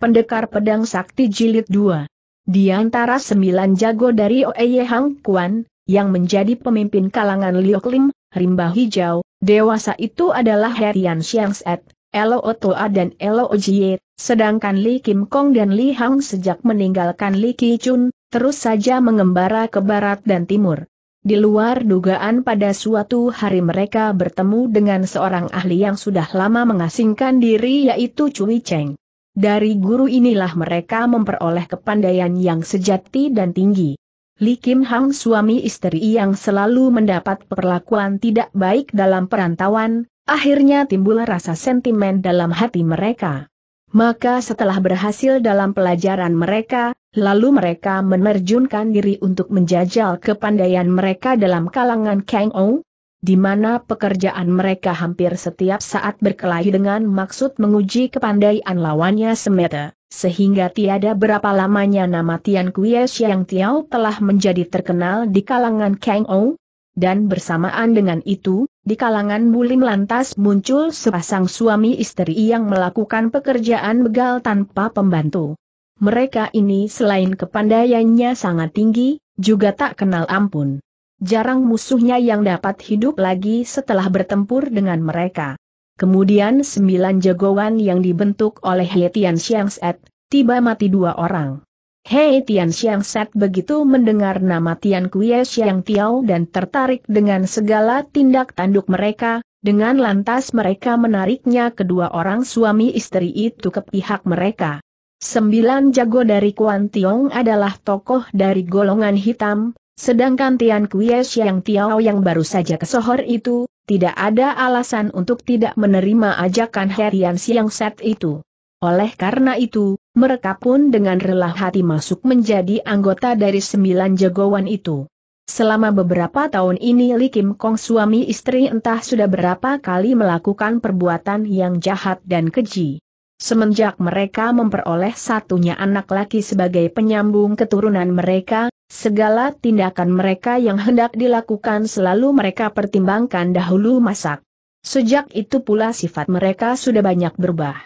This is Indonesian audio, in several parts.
Pendekar Pedang Sakti Jilid 2. Di antara sembilan jago dari Oeye Hang Kuan, yang menjadi pemimpin kalangan Liu Klim, Rimba Hijau, dewasa itu adalah Herian Set, Elo Otoa dan Elo Ojie, sedangkan Li Kim Kong dan Li Hang sejak meninggalkan Li Ki Chun, terus saja mengembara ke barat dan timur. Di luar dugaan pada suatu hari mereka bertemu dengan seorang ahli yang sudah lama mengasingkan diri yaitu Cui Cheng. Dari guru inilah mereka memperoleh kepandaian yang sejati dan tinggi. Li Kim Hang suami istri yang selalu mendapat perlakuan tidak baik dalam perantauan, akhirnya timbul rasa sentimen dalam hati mereka. Maka setelah berhasil dalam pelajaran mereka, lalu mereka menerjunkan diri untuk menjajal kepandaian mereka dalam kalangan Kang Ong, di mana pekerjaan mereka hampir setiap saat berkelahi dengan maksud menguji kepandaian lawannya semeta, sehingga tiada berapa lamanya nama Tian Kuei yang Tiao telah menjadi terkenal di kalangan Kang Ou, dan bersamaan dengan itu, di kalangan Bulim lantas muncul sepasang suami istri yang melakukan pekerjaan begal tanpa pembantu. Mereka ini selain kepandaiannya sangat tinggi, juga tak kenal ampun jarang musuhnya yang dapat hidup lagi setelah bertempur dengan mereka. Kemudian sembilan jagoan yang dibentuk oleh He Tian Set, tiba mati dua orang. Hei Tian Set begitu mendengar nama Tian Kuei Xiang Tiao dan tertarik dengan segala tindak tanduk mereka, dengan lantas mereka menariknya kedua orang suami istri itu ke pihak mereka. Sembilan jago dari Kuan Tiong adalah tokoh dari golongan hitam, Sedangkan Tian Kuies yang Tiao yang baru saja kesohor itu, tidak ada alasan untuk tidak menerima ajakan Herian Siang Set itu. Oleh karena itu, mereka pun dengan rela hati masuk menjadi anggota dari sembilan jagoan itu. Selama beberapa tahun ini Li Kim Kong suami istri entah sudah berapa kali melakukan perbuatan yang jahat dan keji. Semenjak mereka memperoleh satunya anak laki sebagai penyambung keturunan mereka, segala tindakan mereka yang hendak dilakukan selalu mereka pertimbangkan dahulu masak. Sejak itu pula sifat mereka sudah banyak berubah.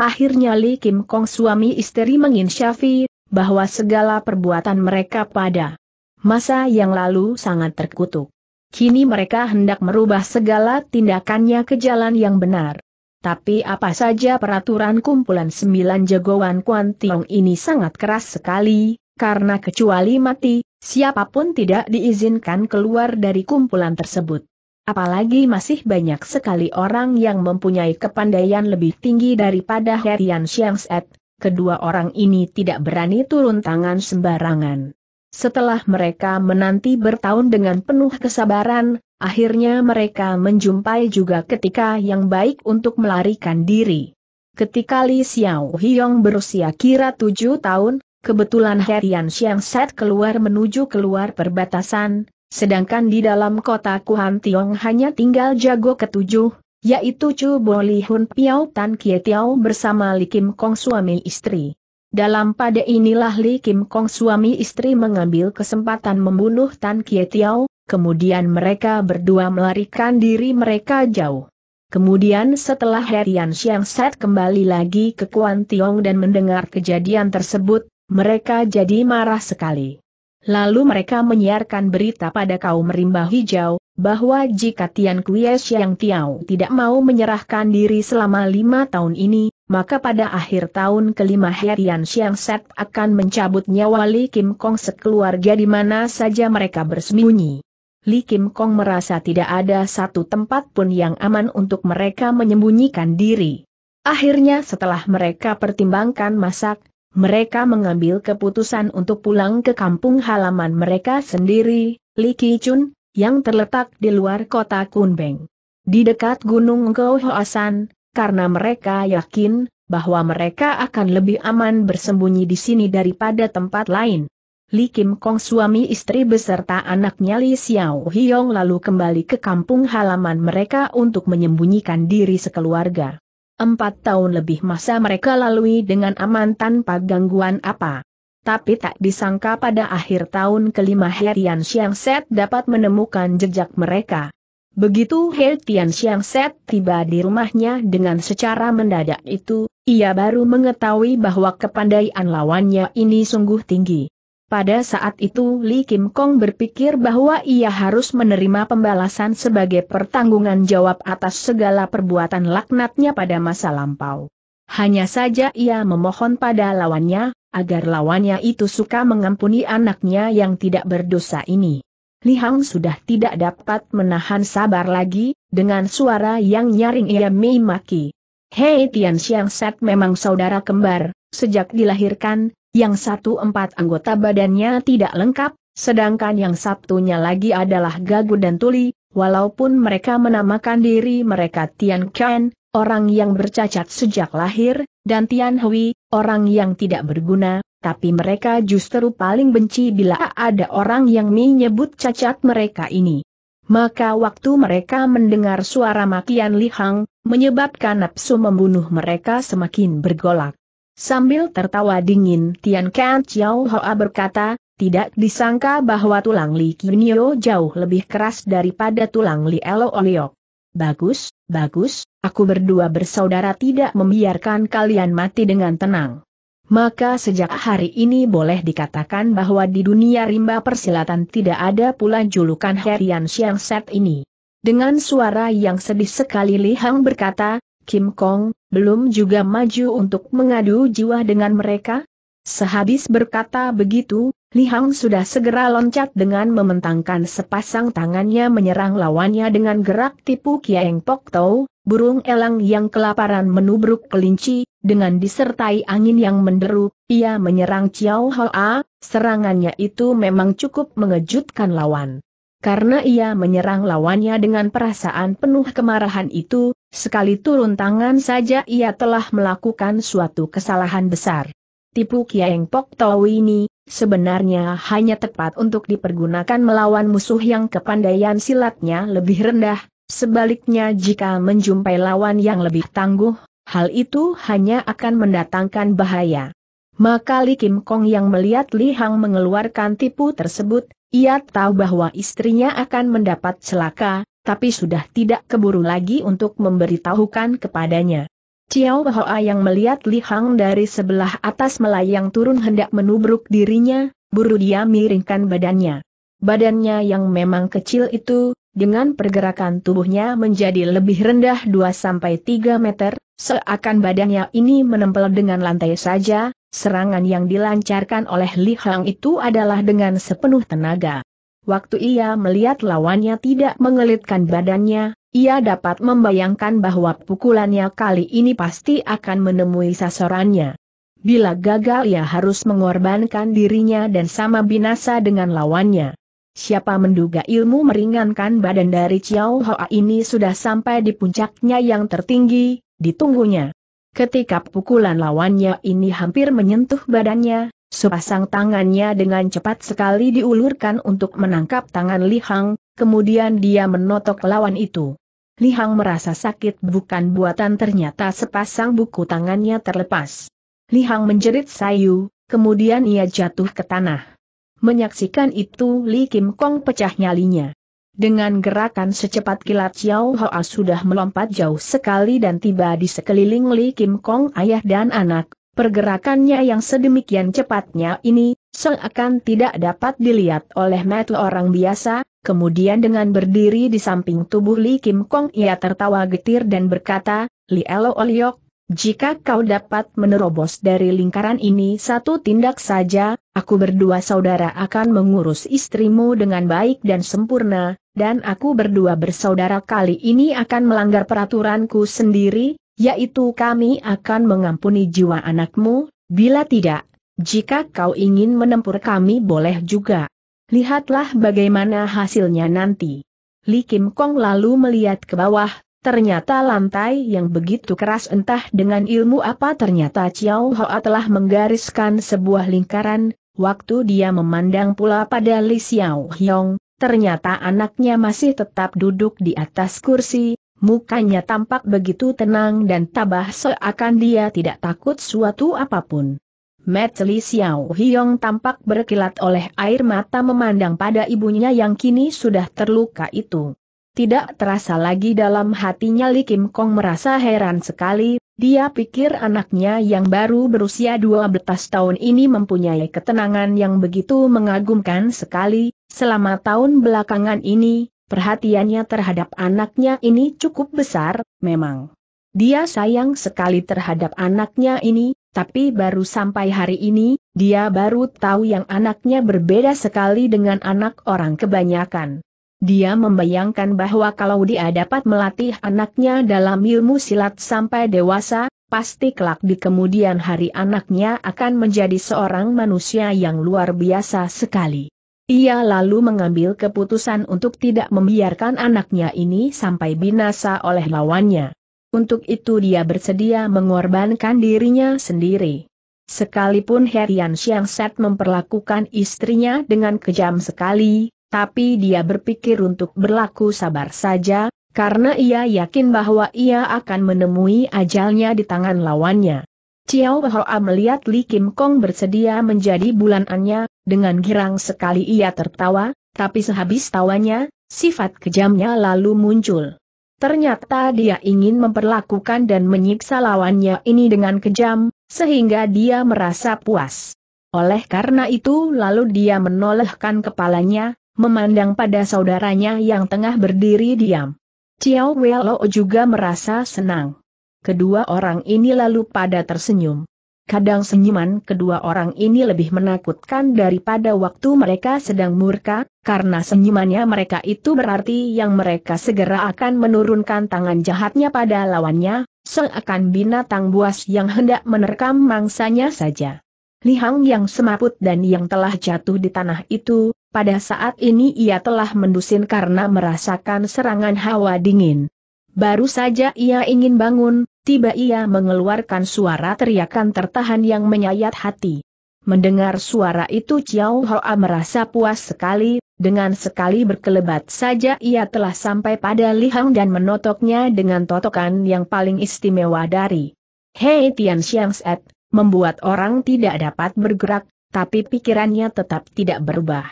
Akhirnya Li Kim Kong suami istri menginsyafi, bahwa segala perbuatan mereka pada masa yang lalu sangat terkutuk. Kini mereka hendak merubah segala tindakannya ke jalan yang benar. Tapi apa saja peraturan kumpulan sembilan jagoan Kuan Tiong ini sangat keras sekali, karena kecuali mati, siapapun tidak diizinkan keluar dari kumpulan tersebut. Apalagi masih banyak sekali orang yang mempunyai kepandaian lebih tinggi daripada Herian Set, kedua orang ini tidak berani turun tangan sembarangan. Setelah mereka menanti bertahun dengan penuh kesabaran, Akhirnya mereka menjumpai juga ketika yang baik untuk melarikan diri. Ketika Li Xiao Hiong berusia kira tujuh tahun, kebetulan Herian Xiang Set keluar menuju keluar perbatasan, sedangkan di dalam kota Kuan Tiong hanya tinggal jago ketujuh, yaitu Chu Bo Li Hun Piao Tan Kie Tiao bersama Li Kim Kong suami istri. Dalam pada inilah Li Kim Kong suami istri mengambil kesempatan membunuh Tan Kie Tiao, Kemudian mereka berdua melarikan diri mereka jauh. Kemudian setelah Herian Xiang Set kembali lagi ke Kuan Tiong dan mendengar kejadian tersebut, mereka jadi marah sekali. Lalu mereka menyiarkan berita pada kaum rimba hijau, bahwa jika Tian Kuei Xiang Tiao tidak mau menyerahkan diri selama lima tahun ini, maka pada akhir tahun kelima Herian Xiang Set akan mencabut nyawa Li Kim Kong sekeluarga di mana saja mereka bersembunyi. Li Kim Kong merasa tidak ada satu tempat pun yang aman untuk mereka menyembunyikan diri. Akhirnya setelah mereka pertimbangkan masak, mereka mengambil keputusan untuk pulang ke kampung halaman mereka sendiri, Li Chun, yang terletak di luar kota Kunbeng. Di dekat Gunung Hoasan, karena mereka yakin bahwa mereka akan lebih aman bersembunyi di sini daripada tempat lain. Li Kim Kong suami istri beserta anaknya Li Xiao Hiong lalu kembali ke kampung halaman mereka untuk menyembunyikan diri sekeluarga. Empat tahun lebih masa mereka lalui dengan aman tanpa gangguan apa. Tapi tak disangka pada akhir tahun kelima Tian Xiang Set dapat menemukan jejak mereka. Begitu He Tian Xiang Set tiba di rumahnya dengan secara mendadak itu, ia baru mengetahui bahwa kepandaian lawannya ini sungguh tinggi. Pada saat itu Li Kim Kong berpikir bahwa ia harus menerima pembalasan sebagai pertanggungan jawab atas segala perbuatan laknatnya pada masa lampau. Hanya saja ia memohon pada lawannya, agar lawannya itu suka mengampuni anaknya yang tidak berdosa ini. Li Hang sudah tidak dapat menahan sabar lagi, dengan suara yang nyaring ia memaki, Hei Tian Xiang Set memang saudara kembar, sejak dilahirkan, yang satu empat anggota badannya tidak lengkap, sedangkan yang satunya lagi adalah Gagu dan Tuli, walaupun mereka menamakan diri mereka Tian Qian, orang yang bercacat sejak lahir, dan Tian Hui, orang yang tidak berguna, tapi mereka justru paling benci bila ada orang yang menyebut cacat mereka ini. Maka waktu mereka mendengar suara makian Li Hang, menyebabkan nafsu membunuh mereka semakin bergolak. Sambil tertawa dingin Tian Kan Chiao Hoa berkata, tidak disangka bahwa tulang Li Kinyo jauh lebih keras daripada tulang Li Elo Oliok. Bagus, bagus, aku berdua bersaudara tidak membiarkan kalian mati dengan tenang. Maka sejak hari ini boleh dikatakan bahwa di dunia rimba persilatan tidak ada pula julukan Herian Xiang Set ini. Dengan suara yang sedih sekali Li Hang berkata, Kim Kong, belum juga maju untuk mengadu jiwa dengan mereka? Sehabis berkata begitu, Li Hang sudah segera loncat dengan mementangkan sepasang tangannya menyerang lawannya dengan gerak tipu Kiaeng Pok Tau, burung elang yang kelaparan menubruk kelinci, dengan disertai angin yang menderu, ia menyerang Chiao Hoa, serangannya itu memang cukup mengejutkan lawan. Karena ia menyerang lawannya dengan perasaan penuh kemarahan itu, sekali turun tangan saja ia telah melakukan suatu kesalahan besar. Tipu Kiaeng Pok Tau ini, sebenarnya hanya tepat untuk dipergunakan melawan musuh yang kepandaian silatnya lebih rendah, sebaliknya jika menjumpai lawan yang lebih tangguh, hal itu hanya akan mendatangkan bahaya. Maka Li Kim Kong yang melihat Li Hang mengeluarkan tipu tersebut, ia tahu bahwa istrinya akan mendapat celaka, tapi sudah tidak keburu lagi untuk memberitahukan kepadanya. Ciao Hoa yang melihat Li Hang dari sebelah atas melayang turun hendak menubruk dirinya, buru dia miringkan badannya. Badannya yang memang kecil itu, dengan pergerakan tubuhnya menjadi lebih rendah 2-3 meter, seakan badannya ini menempel dengan lantai saja, Serangan yang dilancarkan oleh Li Hang itu adalah dengan sepenuh tenaga. Waktu ia melihat lawannya tidak mengelitkan badannya, ia dapat membayangkan bahwa pukulannya kali ini pasti akan menemui sasarannya. Bila gagal ia harus mengorbankan dirinya dan sama binasa dengan lawannya. Siapa menduga ilmu meringankan badan dari Chiao Hoa ini sudah sampai di puncaknya yang tertinggi, ditunggunya. Ketika pukulan lawannya ini hampir menyentuh badannya, sepasang tangannya dengan cepat sekali diulurkan untuk menangkap tangan Li Hang. kemudian dia menotok lawan itu. Li Hang merasa sakit bukan buatan ternyata sepasang buku tangannya terlepas. Li Hang menjerit sayu, kemudian ia jatuh ke tanah. Menyaksikan itu Li Kim Kong pecah nyalinya. Dengan gerakan secepat kilat Xiao Hoa sudah melompat jauh sekali dan tiba di sekeliling Li Kim Kong ayah dan anak, pergerakannya yang sedemikian cepatnya ini, seakan tidak dapat dilihat oleh mata orang biasa, kemudian dengan berdiri di samping tubuh Li Kim Kong ia tertawa getir dan berkata, Li Elo Oliok, jika kau dapat menerobos dari lingkaran ini satu tindak saja, aku berdua saudara akan mengurus istrimu dengan baik dan sempurna, dan aku berdua bersaudara kali ini akan melanggar peraturanku sendiri, yaitu kami akan mengampuni jiwa anakmu, bila tidak, jika kau ingin menempur kami boleh juga. Lihatlah bagaimana hasilnya nanti. Li Kim Kong lalu melihat ke bawah, Ternyata lantai yang begitu keras entah dengan ilmu apa ternyata Chiao Hoa telah menggariskan sebuah lingkaran, waktu dia memandang pula pada Li Xiao Hyong, ternyata anaknya masih tetap duduk di atas kursi, mukanya tampak begitu tenang dan tabah seakan dia tidak takut suatu apapun. Mat Li Xiao Hyong tampak berkilat oleh air mata memandang pada ibunya yang kini sudah terluka itu. Tidak terasa lagi dalam hatinya Li Kim Kong merasa heran sekali, dia pikir anaknya yang baru berusia 12 tahun ini mempunyai ketenangan yang begitu mengagumkan sekali, selama tahun belakangan ini, perhatiannya terhadap anaknya ini cukup besar, memang. Dia sayang sekali terhadap anaknya ini, tapi baru sampai hari ini, dia baru tahu yang anaknya berbeda sekali dengan anak orang kebanyakan. Dia membayangkan bahwa kalau dia dapat melatih anaknya dalam ilmu silat sampai dewasa, pasti kelak di kemudian hari anaknya akan menjadi seorang manusia yang luar biasa sekali. Ia lalu mengambil keputusan untuk tidak membiarkan anaknya ini sampai binasa oleh lawannya. Untuk itu dia bersedia mengorbankan dirinya sendiri. Sekalipun Herian Siang Set memperlakukan istrinya dengan kejam sekali, tapi dia berpikir untuk berlaku sabar saja, karena ia yakin bahwa ia akan menemui ajalnya di tangan lawannya. Chiao Hoa melihat Li Kim Kong bersedia menjadi bulanannya, dengan girang sekali ia tertawa, tapi sehabis tawanya, sifat kejamnya lalu muncul. Ternyata dia ingin memperlakukan dan menyiksa lawannya ini dengan kejam, sehingga dia merasa puas. Oleh karena itu lalu dia menolehkan kepalanya, memandang pada saudaranya yang tengah berdiri diam. Ciao Welo juga merasa senang. Kedua orang ini lalu pada tersenyum. Kadang senyuman kedua orang ini lebih menakutkan daripada waktu mereka sedang murka, karena senyumannya mereka itu berarti yang mereka segera akan menurunkan tangan jahatnya pada lawannya, seakan binatang buas yang hendak menerkam mangsanya saja. Lihang yang semaput dan yang telah jatuh di tanah itu, pada saat ini ia telah mendusin karena merasakan serangan hawa dingin. Baru saja ia ingin bangun, tiba ia mengeluarkan suara teriakan tertahan yang menyayat hati. Mendengar suara itu Chiao Hoa merasa puas sekali, dengan sekali berkelebat saja ia telah sampai pada Lihang dan menotoknya dengan totokan yang paling istimewa dari Hei Tian Set, membuat orang tidak dapat bergerak, tapi pikirannya tetap tidak berubah.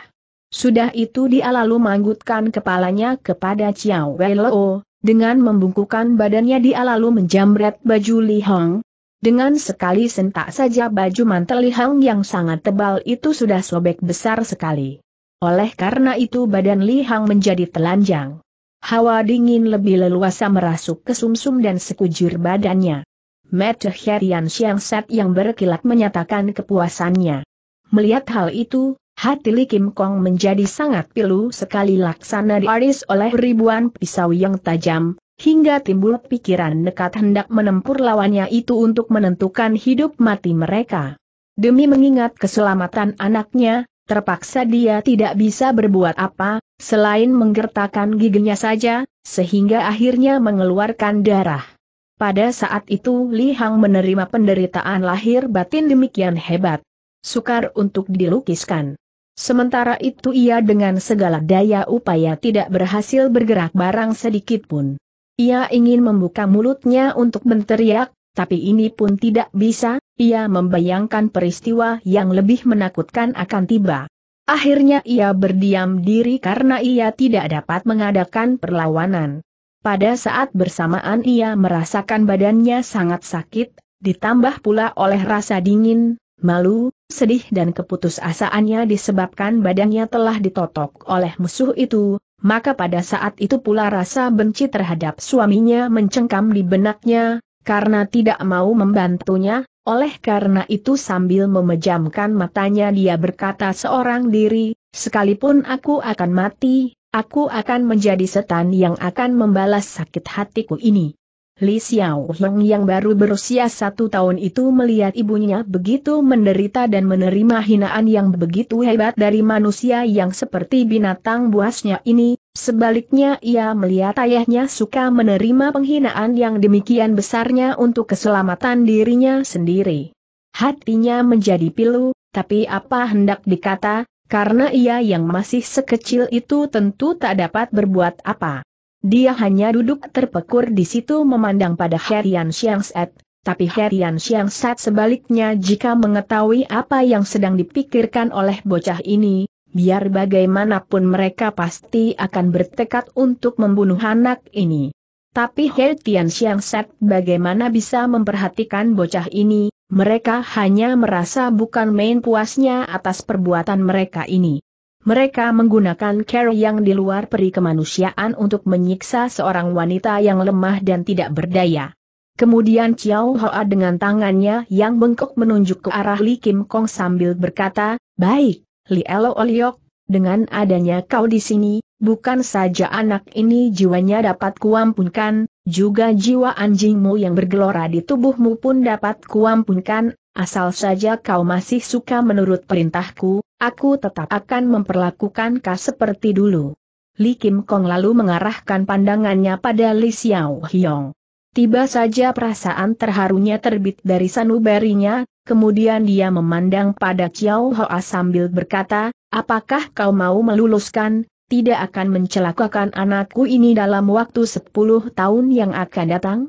Sudah itu dia lalu manggutkan kepalanya kepada Chiao Wei dengan membungkukan badannya dia lalu menjamret baju Li Hong. Dengan sekali sentak saja baju mantel Li Hong yang sangat tebal itu sudah sobek besar sekali. Oleh karena itu badan Li Hong menjadi telanjang. Hawa dingin lebih leluasa merasuk ke sumsum dan sekujur badannya. Mata Herian Siang Set yang berkilat menyatakan kepuasannya. Melihat hal itu, Hati Li Kim Kong menjadi sangat pilu sekali laksana diaris oleh ribuan pisau yang tajam, hingga timbul pikiran nekat hendak menempur lawannya itu untuk menentukan hidup mati mereka. Demi mengingat keselamatan anaknya, terpaksa dia tidak bisa berbuat apa, selain menggertakkan giginya saja, sehingga akhirnya mengeluarkan darah. Pada saat itu Li Hang menerima penderitaan lahir batin demikian hebat. Sukar untuk dilukiskan. Sementara itu ia dengan segala daya upaya tidak berhasil bergerak barang sedikit pun. Ia ingin membuka mulutnya untuk menteriak, tapi ini pun tidak bisa, ia membayangkan peristiwa yang lebih menakutkan akan tiba. Akhirnya ia berdiam diri karena ia tidak dapat mengadakan perlawanan. Pada saat bersamaan ia merasakan badannya sangat sakit, ditambah pula oleh rasa dingin, malu, Sedih dan keputusasaannya disebabkan badannya telah ditotok oleh musuh itu, maka pada saat itu pula rasa benci terhadap suaminya mencengkam di benaknya, karena tidak mau membantunya, oleh karena itu sambil memejamkan matanya dia berkata seorang diri, sekalipun aku akan mati, aku akan menjadi setan yang akan membalas sakit hatiku ini. Li Xiao yang baru berusia satu tahun itu melihat ibunya begitu menderita dan menerima hinaan yang begitu hebat dari manusia yang seperti binatang buasnya ini, sebaliknya ia melihat ayahnya suka menerima penghinaan yang demikian besarnya untuk keselamatan dirinya sendiri. Hatinya menjadi pilu, tapi apa hendak dikata, karena ia yang masih sekecil itu tentu tak dapat berbuat apa. Dia hanya duduk terpekur di situ memandang pada Herian Xiangset, tapi Herian Xiangset sebaliknya jika mengetahui apa yang sedang dipikirkan oleh bocah ini, biar bagaimanapun mereka pasti akan bertekad untuk membunuh anak ini. Tapi Herian Xiangset bagaimana bisa memperhatikan bocah ini, mereka hanya merasa bukan main puasnya atas perbuatan mereka ini. Mereka menggunakan care yang di luar peri kemanusiaan untuk menyiksa seorang wanita yang lemah dan tidak berdaya. Kemudian Chiao Hoa dengan tangannya yang bengkok menunjuk ke arah Li Kim Kong sambil berkata, Baik, Li Elo Oliok, dengan adanya kau di sini, bukan saja anak ini jiwanya dapat kuampunkan, juga jiwa anjingmu yang bergelora di tubuhmu pun dapat kuampunkan, Asal saja kau masih suka menurut perintahku, aku tetap akan memperlakukan kau seperti dulu. Li Kim Kong lalu mengarahkan pandangannya pada Li Xiao Hiong. Tiba saja perasaan terharunya terbit dari sanubarinya, kemudian dia memandang pada Xiao Hoa sambil berkata, apakah kau mau meluluskan, tidak akan mencelakakan anakku ini dalam waktu 10 tahun yang akan datang?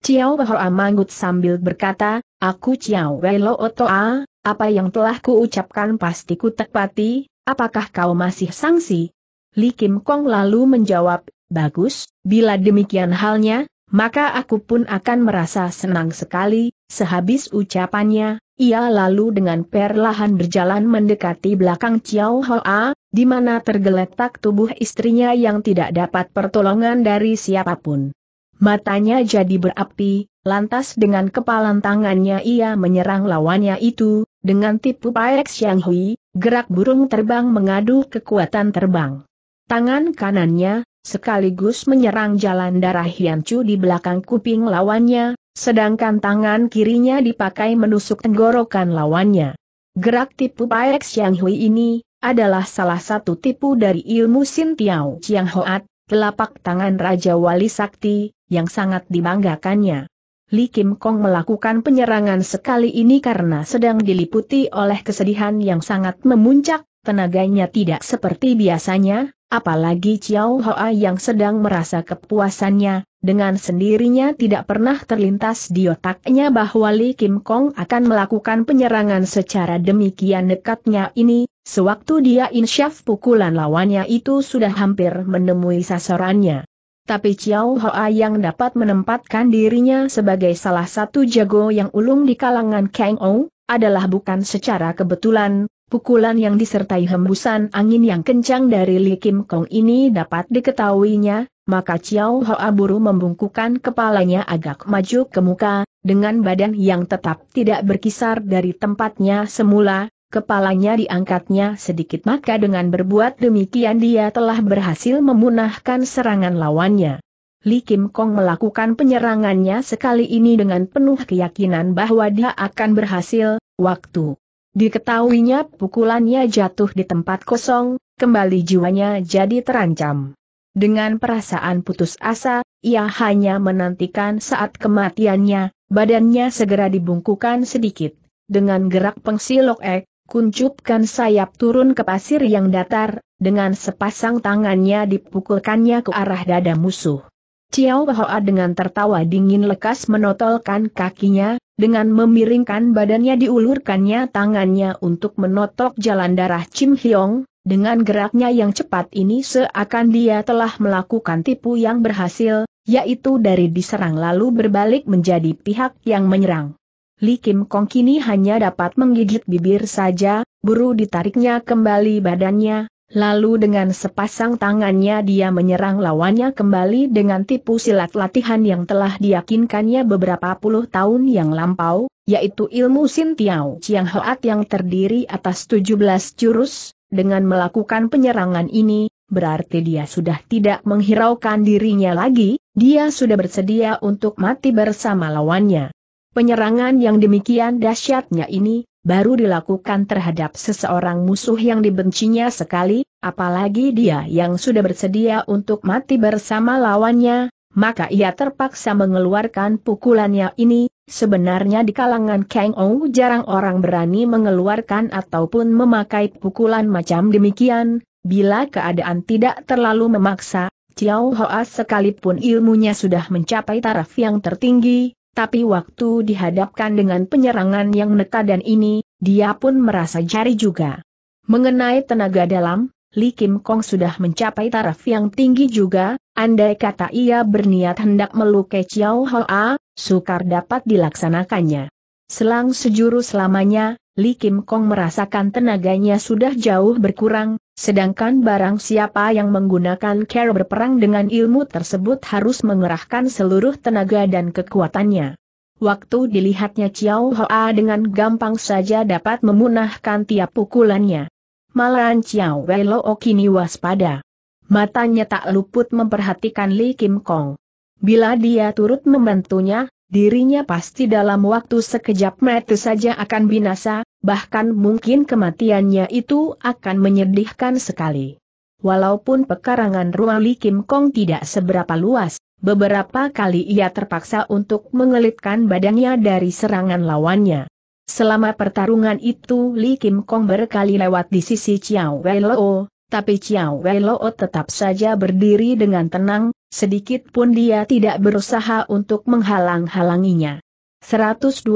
Ciao Bahora manggut sambil berkata, aku Ciao Welo Otoa, apa yang telah kuucapkan pasti kutepati, apakah kau masih sangsi? Li Kim Kong lalu menjawab, bagus, bila demikian halnya, maka aku pun akan merasa senang sekali, sehabis ucapannya, ia lalu dengan perlahan berjalan mendekati belakang Ciao Hoa, di mana tergeletak tubuh istrinya yang tidak dapat pertolongan dari siapapun. Matanya jadi berapi, lantas dengan kepalan tangannya ia menyerang lawannya itu, dengan tipu paek Xiang Hui, gerak burung terbang mengadu kekuatan terbang. Tangan kanannya, sekaligus menyerang jalan darah Hiancu di belakang kuping lawannya, sedangkan tangan kirinya dipakai menusuk tenggorokan lawannya. Gerak tipu paek Xiang Hui ini, adalah salah satu tipu dari ilmu sintiao Chiang Hoat, telapak tangan Raja Wali Sakti, yang sangat dibanggakannya. Li Kim Kong melakukan penyerangan sekali ini karena sedang diliputi oleh kesedihan yang sangat memuncak, tenaganya tidak seperti biasanya, apalagi Chiao Hoa yang sedang merasa kepuasannya, dengan sendirinya tidak pernah terlintas di otaknya bahwa Li Kim Kong akan melakukan penyerangan secara demikian dekatnya ini, sewaktu dia insyaf pukulan lawannya itu sudah hampir menemui sasarannya tapi Chiao Hoa yang dapat menempatkan dirinya sebagai salah satu jago yang ulung di kalangan Kang Ou, adalah bukan secara kebetulan, pukulan yang disertai hembusan angin yang kencang dari Li Kim Kong ini dapat diketahuinya, maka Chiao Hoa buru membungkukan kepalanya agak maju ke muka, dengan badan yang tetap tidak berkisar dari tempatnya semula, kepalanya diangkatnya sedikit maka dengan berbuat demikian dia telah berhasil memunahkan serangan lawannya. Li Kim Kong melakukan penyerangannya sekali ini dengan penuh keyakinan bahwa dia akan berhasil, waktu diketahuinya pukulannya jatuh di tempat kosong, kembali jiwanya jadi terancam. Dengan perasaan putus asa, ia hanya menantikan saat kematiannya, badannya segera dibungkukan sedikit, dengan gerak pengsilok ek, kuncupkan sayap turun ke pasir yang datar, dengan sepasang tangannya dipukulkannya ke arah dada musuh. Ciao Hoa dengan tertawa dingin lekas menotolkan kakinya, dengan memiringkan badannya diulurkannya tangannya untuk menotok jalan darah Chim Hyong, dengan geraknya yang cepat ini seakan dia telah melakukan tipu yang berhasil, yaitu dari diserang lalu berbalik menjadi pihak yang menyerang. Li Kim Kong kini hanya dapat menggigit bibir saja, buru ditariknya kembali badannya, lalu dengan sepasang tangannya dia menyerang lawannya kembali dengan tipu silat latihan yang telah diyakinkannya beberapa puluh tahun yang lampau, yaitu ilmu Sin Tiao Chiang Hoat yang terdiri atas 17 jurus, dengan melakukan penyerangan ini, berarti dia sudah tidak menghiraukan dirinya lagi, dia sudah bersedia untuk mati bersama lawannya. Penyerangan yang demikian dahsyatnya ini, baru dilakukan terhadap seseorang musuh yang dibencinya sekali, apalagi dia yang sudah bersedia untuk mati bersama lawannya, maka ia terpaksa mengeluarkan pukulannya ini, sebenarnya di kalangan Kang Ou jarang orang berani mengeluarkan ataupun memakai pukulan macam demikian, bila keadaan tidak terlalu memaksa, Xiao Hoa sekalipun ilmunya sudah mencapai taraf yang tertinggi, tapi waktu dihadapkan dengan penyerangan yang neta dan ini, dia pun merasa jari juga. Mengenai tenaga dalam, Li Kim Kong sudah mencapai taraf yang tinggi juga, andai kata ia berniat hendak melukai Chiao Hoa, sukar dapat dilaksanakannya. Selang sejurus lamanya, Li Kim Kong merasakan tenaganya sudah jauh berkurang, Sedangkan barang siapa yang menggunakan cara berperang dengan ilmu tersebut harus mengerahkan seluruh tenaga dan kekuatannya. Waktu dilihatnya Chiao Hoa dengan gampang saja dapat memunahkan tiap pukulannya. Malahan Chiao Wei Lo kini waspada. Matanya tak luput memperhatikan Li Kim Kong. Bila dia turut membantunya, dirinya pasti dalam waktu sekejap mata saja akan binasa, bahkan mungkin kematiannya itu akan menyedihkan sekali. Walaupun pekarangan ruang Li Kim Kong tidak seberapa luas, beberapa kali ia terpaksa untuk mengelitkan badannya dari serangan lawannya. Selama pertarungan itu Li Kim Kong berkali lewat di sisi Chiao Wei Lo, tapi Chiao Wei Loo tetap saja berdiri dengan tenang, sedikit pun dia tidak berusaha untuk menghalang-halanginya. 127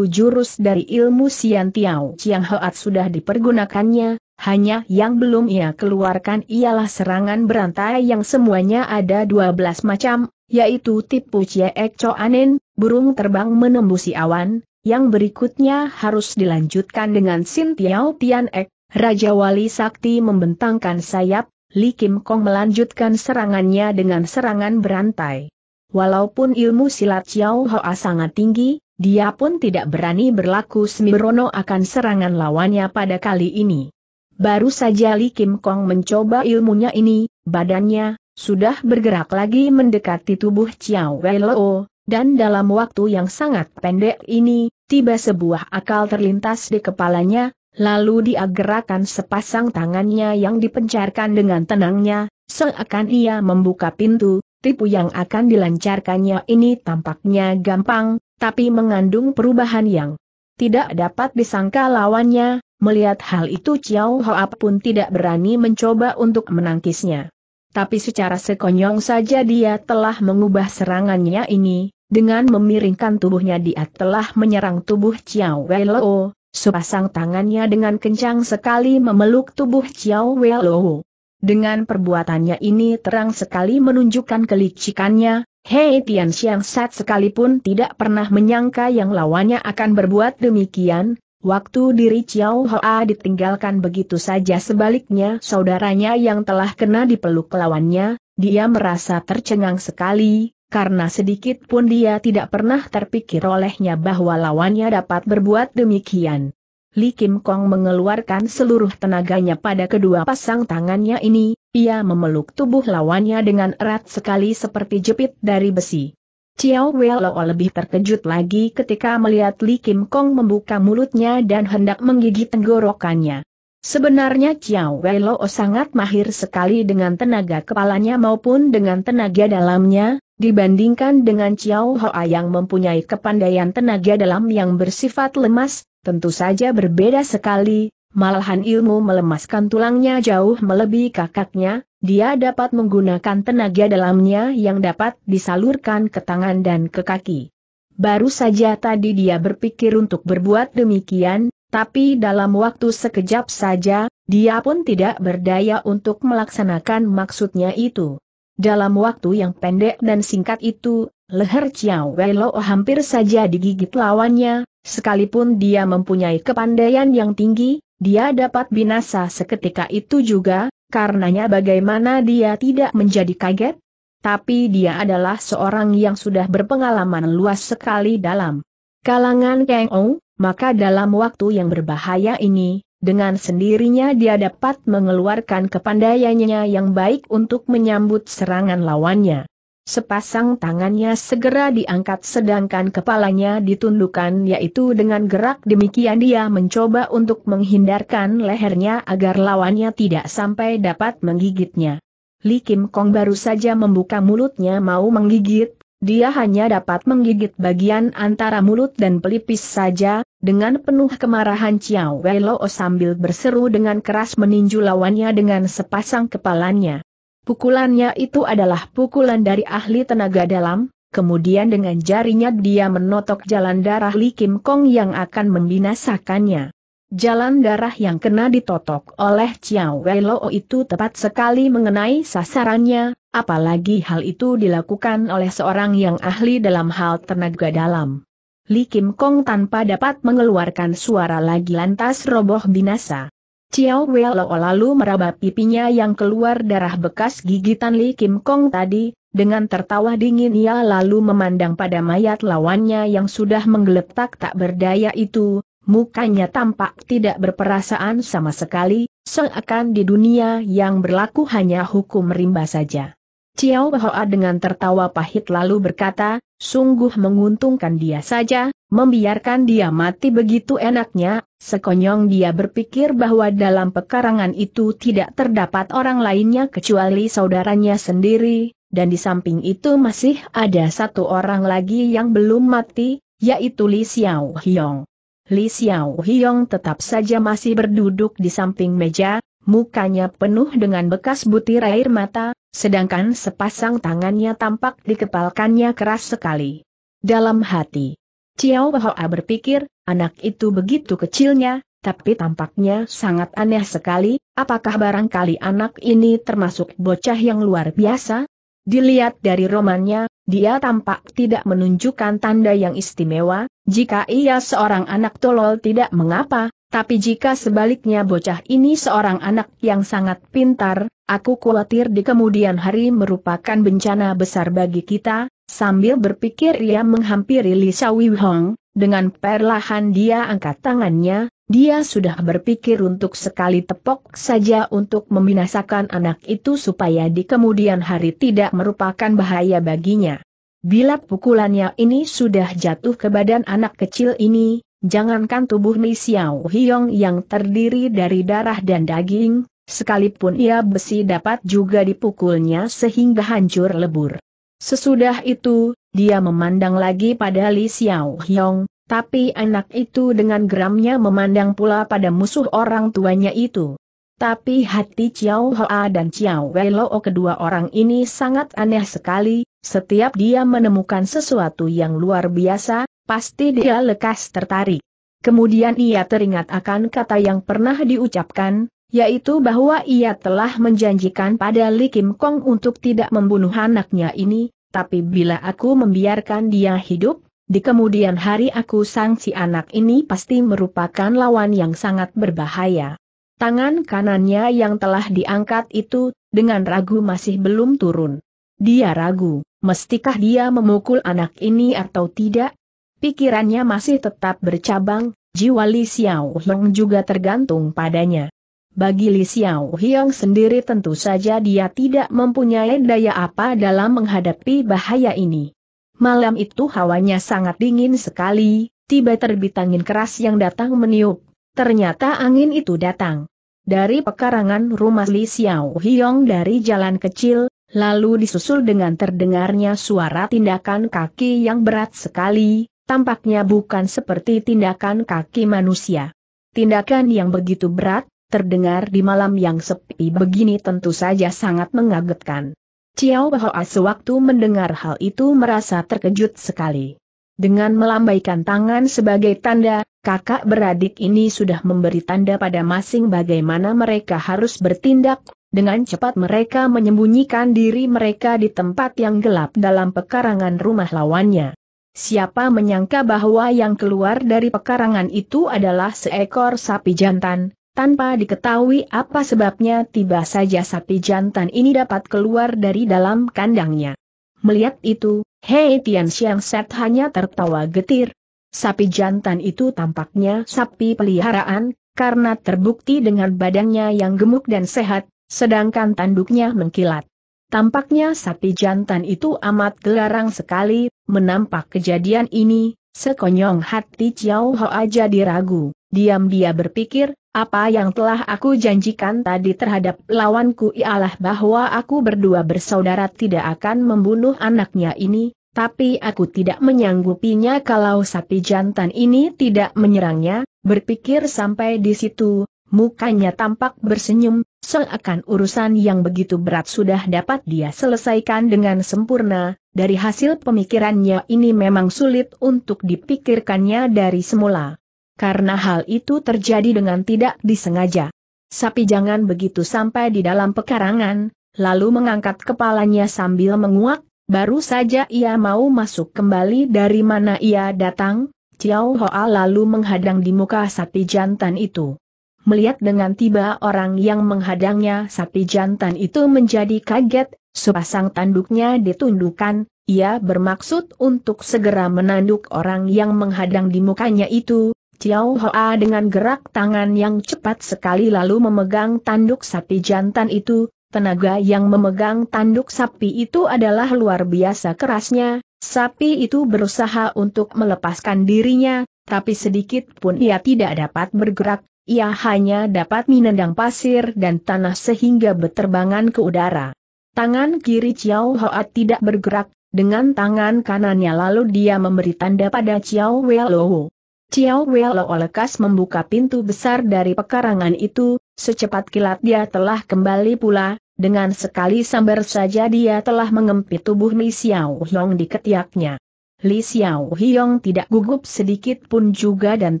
jurus dari ilmu Xian Tiao Chiang Hoat sudah dipergunakannya, hanya yang belum ia keluarkan ialah serangan berantai yang semuanya ada 12 macam, yaitu tipu Cho Choanin, burung terbang menembusi awan, yang berikutnya harus dilanjutkan dengan Sin Tiao Tian Ek, Raja Wali Sakti membentangkan sayap, Li Kim Kong melanjutkan serangannya dengan serangan berantai. Walaupun ilmu silat Xiao Hoa sangat tinggi, dia pun tidak berani berlaku sembrono akan serangan lawannya pada kali ini. Baru saja Li Kim Kong mencoba ilmunya ini, badannya sudah bergerak lagi mendekati tubuh Xiao Wei Lo, dan dalam waktu yang sangat pendek ini, tiba sebuah akal terlintas di kepalanya, Lalu dia gerakan sepasang tangannya yang dipencarkan dengan tenangnya, seakan ia membuka pintu, tipu yang akan dilancarkannya ini tampaknya gampang, tapi mengandung perubahan yang tidak dapat disangka lawannya, melihat hal itu Chiao Hoa pun tidak berani mencoba untuk menangkisnya. Tapi secara sekonyong saja dia telah mengubah serangannya ini, dengan memiringkan tubuhnya dia telah menyerang tubuh Chiao Wei Lo. Sepasang tangannya dengan kencang sekali memeluk tubuh Chiao Weilou. Dengan perbuatannya ini terang sekali menunjukkan kelicikannya, Hei Tian Xiang Sat sekalipun tidak pernah menyangka yang lawannya akan berbuat demikian, Waktu diri Chiao Hoa ditinggalkan begitu saja sebaliknya saudaranya yang telah kena dipeluk lawannya, dia merasa tercengang sekali, karena sedikit pun dia tidak pernah terpikir olehnya bahwa lawannya dapat berbuat demikian. Li Kim Kong mengeluarkan seluruh tenaganya pada kedua pasang tangannya ini, ia memeluk tubuh lawannya dengan erat sekali seperti jepit dari besi. Chiao Welo lebih terkejut lagi ketika melihat Li Kim Kong membuka mulutnya dan hendak menggigit tenggorokannya. Sebenarnya Chiao Welo sangat mahir sekali dengan tenaga kepalanya maupun dengan tenaga dalamnya, Dibandingkan dengan Chiao Hoa yang mempunyai kepandaian tenaga dalam yang bersifat lemas, tentu saja berbeda sekali, malahan ilmu melemaskan tulangnya jauh melebihi kakaknya, dia dapat menggunakan tenaga dalamnya yang dapat disalurkan ke tangan dan ke kaki. Baru saja tadi dia berpikir untuk berbuat demikian, tapi dalam waktu sekejap saja, dia pun tidak berdaya untuk melaksanakan maksudnya itu. Dalam waktu yang pendek dan singkat itu, leher Chiao Wei Lo hampir saja digigit lawannya, sekalipun dia mempunyai kepandaian yang tinggi, dia dapat binasa seketika itu juga, karenanya bagaimana dia tidak menjadi kaget? Tapi dia adalah seorang yang sudah berpengalaman luas sekali dalam kalangan Kang Ong, maka dalam waktu yang berbahaya ini, dengan sendirinya dia dapat mengeluarkan kepandaiannya yang baik untuk menyambut serangan lawannya. Sepasang tangannya segera diangkat sedangkan kepalanya ditundukkan yaitu dengan gerak demikian dia mencoba untuk menghindarkan lehernya agar lawannya tidak sampai dapat menggigitnya. Li Kim Kong baru saja membuka mulutnya mau menggigit, dia hanya dapat menggigit bagian antara mulut dan pelipis saja, dengan penuh kemarahan Chiao Wei Lo sambil berseru dengan keras meninju lawannya dengan sepasang kepalanya. Pukulannya itu adalah pukulan dari ahli tenaga dalam, kemudian dengan jarinya dia menotok jalan darah Li Kim Kong yang akan membinasakannya. Jalan darah yang kena ditotok oleh Chiao Wei Lo itu tepat sekali mengenai sasarannya, Apalagi hal itu dilakukan oleh seorang yang ahli dalam hal tenaga dalam. Li Kim Kong tanpa dapat mengeluarkan suara lagi lantas roboh binasa. Chiao Welo lalu meraba pipinya yang keluar darah bekas gigitan Li Kim Kong tadi, dengan tertawa dingin ia lalu memandang pada mayat lawannya yang sudah menggeletak tak berdaya itu, mukanya tampak tidak berperasaan sama sekali, seakan di dunia yang berlaku hanya hukum rimba saja. Ciao Hoa dengan tertawa pahit lalu berkata, sungguh menguntungkan dia saja, membiarkan dia mati begitu enaknya, sekonyong dia berpikir bahwa dalam pekarangan itu tidak terdapat orang lainnya kecuali saudaranya sendiri, dan di samping itu masih ada satu orang lagi yang belum mati, yaitu Li Xiao Hiong. Li Xiao Hiong tetap saja masih berduduk di samping meja, mukanya penuh dengan bekas butir air mata, sedangkan sepasang tangannya tampak dikepalkannya keras sekali. Dalam hati, Ciao Hoa berpikir, anak itu begitu kecilnya, tapi tampaknya sangat aneh sekali, apakah barangkali anak ini termasuk bocah yang luar biasa? Dilihat dari romannya, dia tampak tidak menunjukkan tanda yang istimewa, jika ia seorang anak tolol tidak mengapa, tapi jika sebaliknya bocah ini seorang anak yang sangat pintar, aku khawatir di kemudian hari merupakan bencana besar bagi kita, sambil berpikir ia menghampiri Li Shawi Hong, dengan perlahan dia angkat tangannya, dia sudah berpikir untuk sekali tepok saja untuk membinasakan anak itu supaya di kemudian hari tidak merupakan bahaya baginya. Bila pukulannya ini sudah jatuh ke badan anak kecil ini, Jangankan tubuh Mi Xiao Hiong yang terdiri dari darah dan daging, sekalipun ia besi dapat juga dipukulnya sehingga hancur lebur. Sesudah itu, dia memandang lagi pada Li Xiao Hiong, tapi anak itu dengan geramnya memandang pula pada musuh orang tuanya itu. Tapi hati Chiao Hoa dan Chiao Wei Loo kedua orang ini sangat aneh sekali, setiap dia menemukan sesuatu yang luar biasa, Pasti dia lekas tertarik. Kemudian ia teringat akan kata yang pernah diucapkan, yaitu bahwa ia telah menjanjikan pada Li Kim Kong untuk tidak membunuh anaknya ini, tapi bila aku membiarkan dia hidup, di kemudian hari aku sangsi anak ini pasti merupakan lawan yang sangat berbahaya. Tangan kanannya yang telah diangkat itu, dengan ragu masih belum turun. Dia ragu, mestikah dia memukul anak ini atau tidak, Pikirannya masih tetap bercabang, jiwa Li Xiao Hong juga tergantung padanya. Bagi Li Xiao Hiong sendiri tentu saja dia tidak mempunyai daya apa dalam menghadapi bahaya ini. Malam itu hawanya sangat dingin sekali, tiba terbit angin keras yang datang meniup. Ternyata angin itu datang dari pekarangan rumah Li Xiao Hiong dari jalan kecil, lalu disusul dengan terdengarnya suara tindakan kaki yang berat sekali, tampaknya bukan seperti tindakan kaki manusia. Tindakan yang begitu berat, terdengar di malam yang sepi begini tentu saja sangat mengagetkan. Ciao Hoa sewaktu mendengar hal itu merasa terkejut sekali. Dengan melambaikan tangan sebagai tanda, kakak beradik ini sudah memberi tanda pada masing bagaimana mereka harus bertindak, dengan cepat mereka menyembunyikan diri mereka di tempat yang gelap dalam pekarangan rumah lawannya. Siapa menyangka bahwa yang keluar dari pekarangan itu adalah seekor sapi jantan, tanpa diketahui apa sebabnya tiba saja sapi jantan ini dapat keluar dari dalam kandangnya. Melihat itu, Hei Tian Xiang Set hanya tertawa getir. Sapi jantan itu tampaknya sapi peliharaan, karena terbukti dengan badannya yang gemuk dan sehat, sedangkan tanduknya mengkilat. Tampaknya sapi jantan itu amat gelarang sekali, menampak kejadian ini, sekonyong hati Chiao Hoa aja diragu. Diam dia berpikir, apa yang telah aku janjikan tadi terhadap lawanku ialah bahwa aku berdua bersaudara tidak akan membunuh anaknya ini, tapi aku tidak menyanggupinya kalau sapi jantan ini tidak menyerangnya, berpikir sampai di situ, Mukanya tampak bersenyum, seakan urusan yang begitu berat sudah dapat dia selesaikan dengan sempurna, dari hasil pemikirannya ini memang sulit untuk dipikirkannya dari semula. Karena hal itu terjadi dengan tidak disengaja. Sapi jangan begitu sampai di dalam pekarangan, lalu mengangkat kepalanya sambil menguak, baru saja ia mau masuk kembali dari mana ia datang, Ciao Hoa lalu menghadang di muka sapi jantan itu melihat dengan tiba orang yang menghadangnya sapi jantan itu menjadi kaget, sepasang tanduknya ditundukkan, ia bermaksud untuk segera menanduk orang yang menghadang di mukanya itu, Chiao Hoa dengan gerak tangan yang cepat sekali lalu memegang tanduk sapi jantan itu, tenaga yang memegang tanduk sapi itu adalah luar biasa kerasnya, sapi itu berusaha untuk melepaskan dirinya, tapi sedikit pun ia tidak dapat bergerak, ia hanya dapat menendang pasir dan tanah sehingga berterbangan ke udara. Tangan kiri Chiao Hoat tidak bergerak, dengan tangan kanannya lalu dia memberi tanda pada Chiao Welowo. Chiao Welowo lekas membuka pintu besar dari pekarangan itu, secepat kilat dia telah kembali pula, dengan sekali sambar saja dia telah mengempit tubuh Li Xiao Hong di ketiaknya. Li Xiao Hiong tidak gugup sedikit pun juga dan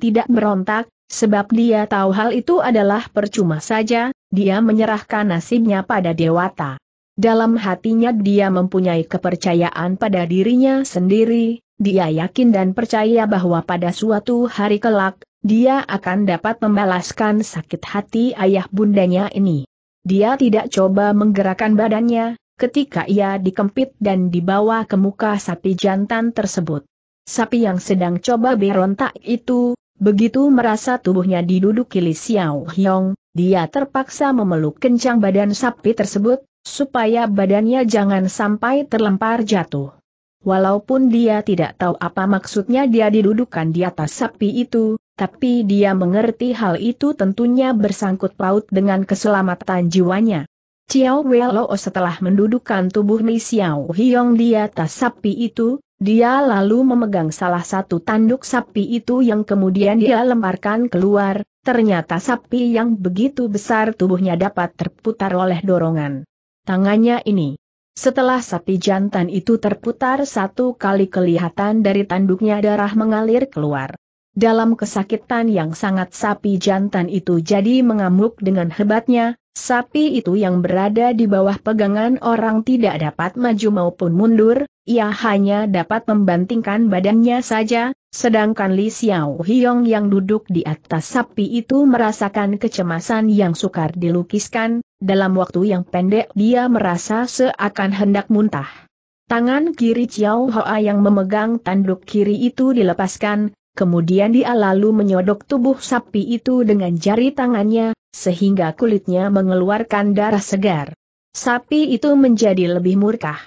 tidak berontak, Sebab dia tahu hal itu adalah percuma saja, dia menyerahkan nasibnya pada Dewata. Dalam hatinya dia mempunyai kepercayaan pada dirinya sendiri, dia yakin dan percaya bahwa pada suatu hari kelak, dia akan dapat membalaskan sakit hati ayah bundanya ini. Dia tidak coba menggerakkan badannya, ketika ia dikempit dan dibawa ke muka sapi jantan tersebut. Sapi yang sedang coba berontak itu, Begitu merasa tubuhnya diduduki Li Xiao Hyong, dia terpaksa memeluk kencang badan sapi tersebut, supaya badannya jangan sampai terlempar jatuh. Walaupun dia tidak tahu apa maksudnya dia didudukan di atas sapi itu, tapi dia mengerti hal itu tentunya bersangkut paut dengan keselamatan jiwanya. Ciao Welo setelah mendudukan tubuh Li Xiao Hyong di atas sapi itu, dia lalu memegang salah satu tanduk sapi itu yang kemudian dia lemparkan keluar, ternyata sapi yang begitu besar tubuhnya dapat terputar oleh dorongan tangannya ini. Setelah sapi jantan itu terputar satu kali kelihatan dari tanduknya darah mengalir keluar. Dalam kesakitan yang sangat sapi jantan itu jadi mengamuk dengan hebatnya, sapi itu yang berada di bawah pegangan orang tidak dapat maju maupun mundur, ia hanya dapat membantingkan badannya saja, sedangkan Li Xiao Hiong yang duduk di atas sapi itu merasakan kecemasan yang sukar dilukiskan, dalam waktu yang pendek dia merasa seakan hendak muntah. Tangan kiri Xiao Hoa yang memegang tanduk kiri itu dilepaskan, kemudian dia lalu menyodok tubuh sapi itu dengan jari tangannya, sehingga kulitnya mengeluarkan darah segar. Sapi itu menjadi lebih murkah.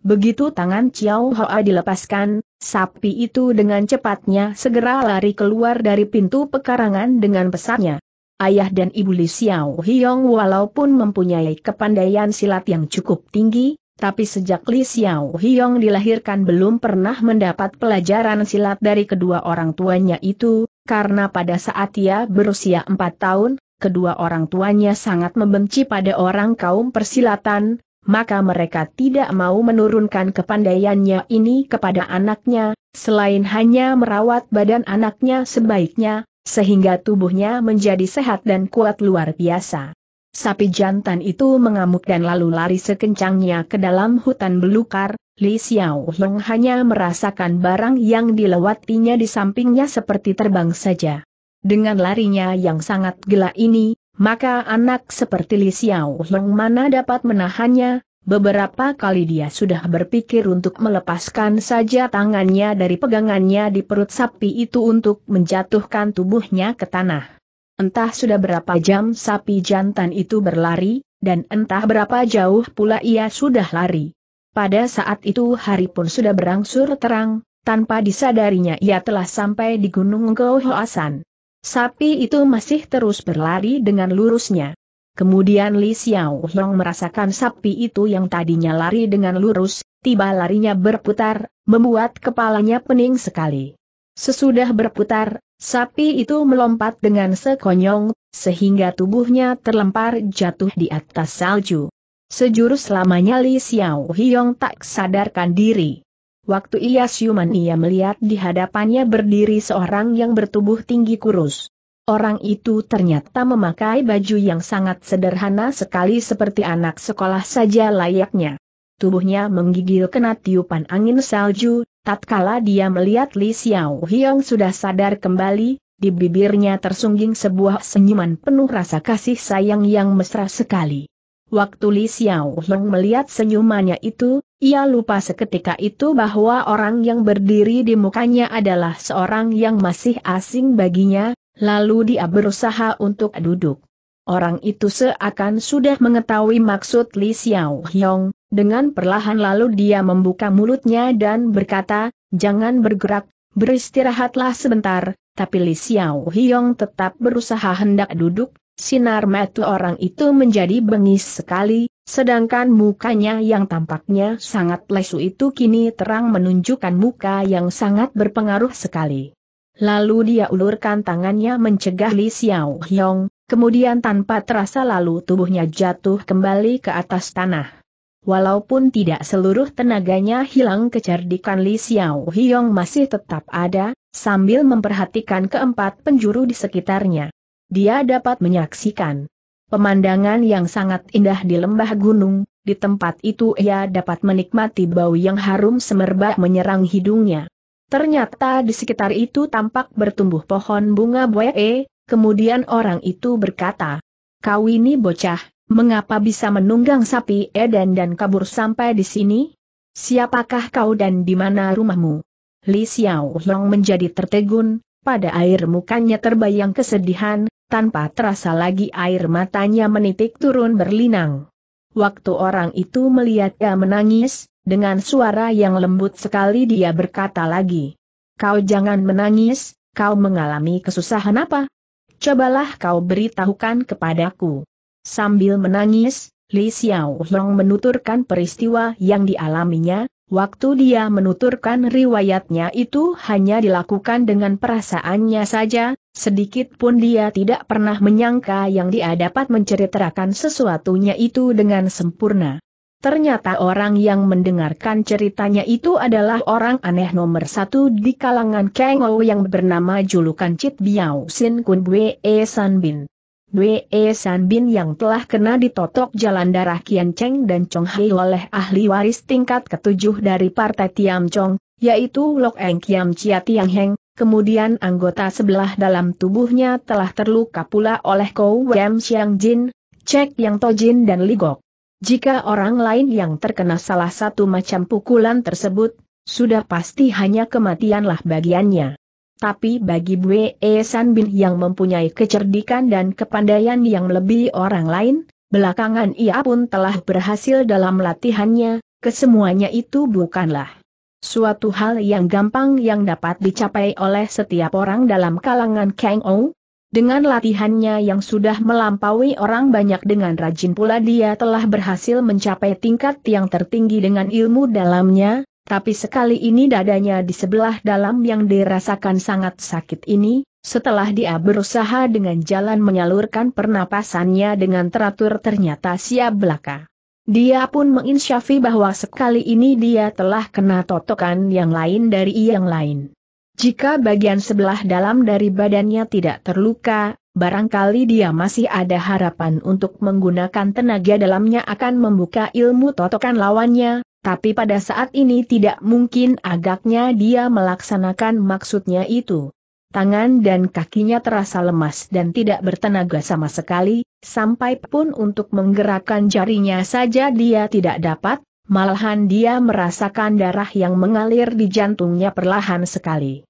Begitu tangan Chiao Hoa dilepaskan, sapi itu dengan cepatnya segera lari keluar dari pintu pekarangan dengan pesatnya. Ayah dan ibu Li Xiao Hiong walaupun mempunyai kepandaian silat yang cukup tinggi, tapi sejak Li Xiao Hiong dilahirkan belum pernah mendapat pelajaran silat dari kedua orang tuanya itu, karena pada saat ia berusia 4 tahun, kedua orang tuanya sangat membenci pada orang kaum persilatan, maka mereka tidak mau menurunkan kepandaiannya ini kepada anaknya, selain hanya merawat badan anaknya sebaiknya, sehingga tubuhnya menjadi sehat dan kuat luar biasa. Sapi jantan itu mengamuk dan lalu lari sekencangnya ke dalam hutan belukar, Li Xiao Hong hanya merasakan barang yang dilewatinya di sampingnya seperti terbang saja. Dengan larinya yang sangat gila ini, maka anak seperti Li Xiao Long mana dapat menahannya, beberapa kali dia sudah berpikir untuk melepaskan saja tangannya dari pegangannya di perut sapi itu untuk menjatuhkan tubuhnya ke tanah. Entah sudah berapa jam sapi jantan itu berlari, dan entah berapa jauh pula ia sudah lari. Pada saat itu hari pun sudah berangsur terang, tanpa disadarinya ia telah sampai di Gunung Gohoasan. Sapi itu masih terus berlari dengan lurusnya. Kemudian Li Xiao Hong merasakan sapi itu yang tadinya lari dengan lurus, tiba larinya berputar, membuat kepalanya pening sekali. Sesudah berputar, sapi itu melompat dengan sekonyong, sehingga tubuhnya terlempar jatuh di atas salju. Sejurus lamanya Li Xiao Hong tak sadarkan diri. Waktu ia siuman ia melihat di hadapannya berdiri seorang yang bertubuh tinggi kurus. Orang itu ternyata memakai baju yang sangat sederhana sekali seperti anak sekolah saja layaknya. Tubuhnya menggigil kena tiupan angin salju, tatkala dia melihat Li Xiao Hiong sudah sadar kembali, di bibirnya tersungging sebuah senyuman penuh rasa kasih sayang yang mesra sekali. Waktu Li Hong melihat senyumannya itu, ia lupa seketika itu bahwa orang yang berdiri di mukanya adalah seorang yang masih asing baginya, lalu dia berusaha untuk duduk. Orang itu seakan sudah mengetahui maksud Li Hong, dengan perlahan lalu dia membuka mulutnya dan berkata, jangan bergerak, beristirahatlah sebentar, tapi Li Hong tetap berusaha hendak duduk, Sinar mata orang itu menjadi bengis sekali, sedangkan mukanya yang tampaknya sangat lesu itu kini terang menunjukkan muka yang sangat berpengaruh sekali. Lalu dia ulurkan tangannya mencegah Li Xiao Hyong, kemudian tanpa terasa lalu tubuhnya jatuh kembali ke atas tanah. Walaupun tidak seluruh tenaganya hilang kecerdikan Li Xiao Hyong masih tetap ada, sambil memperhatikan keempat penjuru di sekitarnya dia dapat menyaksikan pemandangan yang sangat indah di lembah gunung, di tempat itu ia dapat menikmati bau yang harum semerbak menyerang hidungnya. Ternyata di sekitar itu tampak bertumbuh pohon bunga buae, kemudian orang itu berkata, Kau ini bocah, mengapa bisa menunggang sapi edan dan kabur sampai di sini? Siapakah kau dan di mana rumahmu? Li Xiaolong menjadi tertegun, pada air mukanya terbayang kesedihan, tanpa terasa lagi air matanya menitik turun berlinang. Waktu orang itu melihatnya menangis, dengan suara yang lembut sekali dia berkata lagi. Kau jangan menangis, kau mengalami kesusahan apa? Cobalah kau beritahukan kepadaku. Sambil menangis, Li Xiao Long menuturkan peristiwa yang dialaminya, Waktu dia menuturkan riwayatnya itu hanya dilakukan dengan perasaannya saja, sedikit pun dia tidak pernah menyangka yang dia dapat menceritakan sesuatunya itu dengan sempurna. Ternyata orang yang mendengarkan ceritanya itu adalah orang aneh nomor satu di kalangan Kengou yang bernama julukan Chit Biao Sin Kun Bwe e San Bin. Dua e San Bin yang telah kena ditotok jalan darah Kian Cheng dan Chong Hai oleh ahli waris tingkat ketujuh dari Partai Tiam Chong, yaitu Lok Eng Kiam Chia Tiang Heng, kemudian anggota sebelah dalam tubuhnya telah terluka pula oleh Kou Wem Xiang Jin, Cek Yang To Jin dan Li Gok. Jika orang lain yang terkena salah satu macam pukulan tersebut, sudah pasti hanya kematianlah bagiannya. Tapi bagi Bue e San Bin yang mempunyai kecerdikan dan kepandaian yang lebih orang lain, belakangan ia pun telah berhasil dalam latihannya, kesemuanya itu bukanlah suatu hal yang gampang yang dapat dicapai oleh setiap orang dalam kalangan Kang Ou. Dengan latihannya yang sudah melampaui orang banyak dengan rajin pula dia telah berhasil mencapai tingkat yang tertinggi dengan ilmu dalamnya, tapi sekali ini dadanya di sebelah dalam yang dirasakan sangat sakit ini, setelah dia berusaha dengan jalan menyalurkan pernapasannya dengan teratur ternyata siap belaka. Dia pun menginsyafi bahwa sekali ini dia telah kena totokan yang lain dari yang lain. Jika bagian sebelah dalam dari badannya tidak terluka, barangkali dia masih ada harapan untuk menggunakan tenaga dalamnya akan membuka ilmu totokan lawannya, tapi pada saat ini tidak mungkin agaknya dia melaksanakan maksudnya itu. Tangan dan kakinya terasa lemas dan tidak bertenaga sama sekali, sampai pun untuk menggerakkan jarinya saja dia tidak dapat, malahan dia merasakan darah yang mengalir di jantungnya perlahan sekali.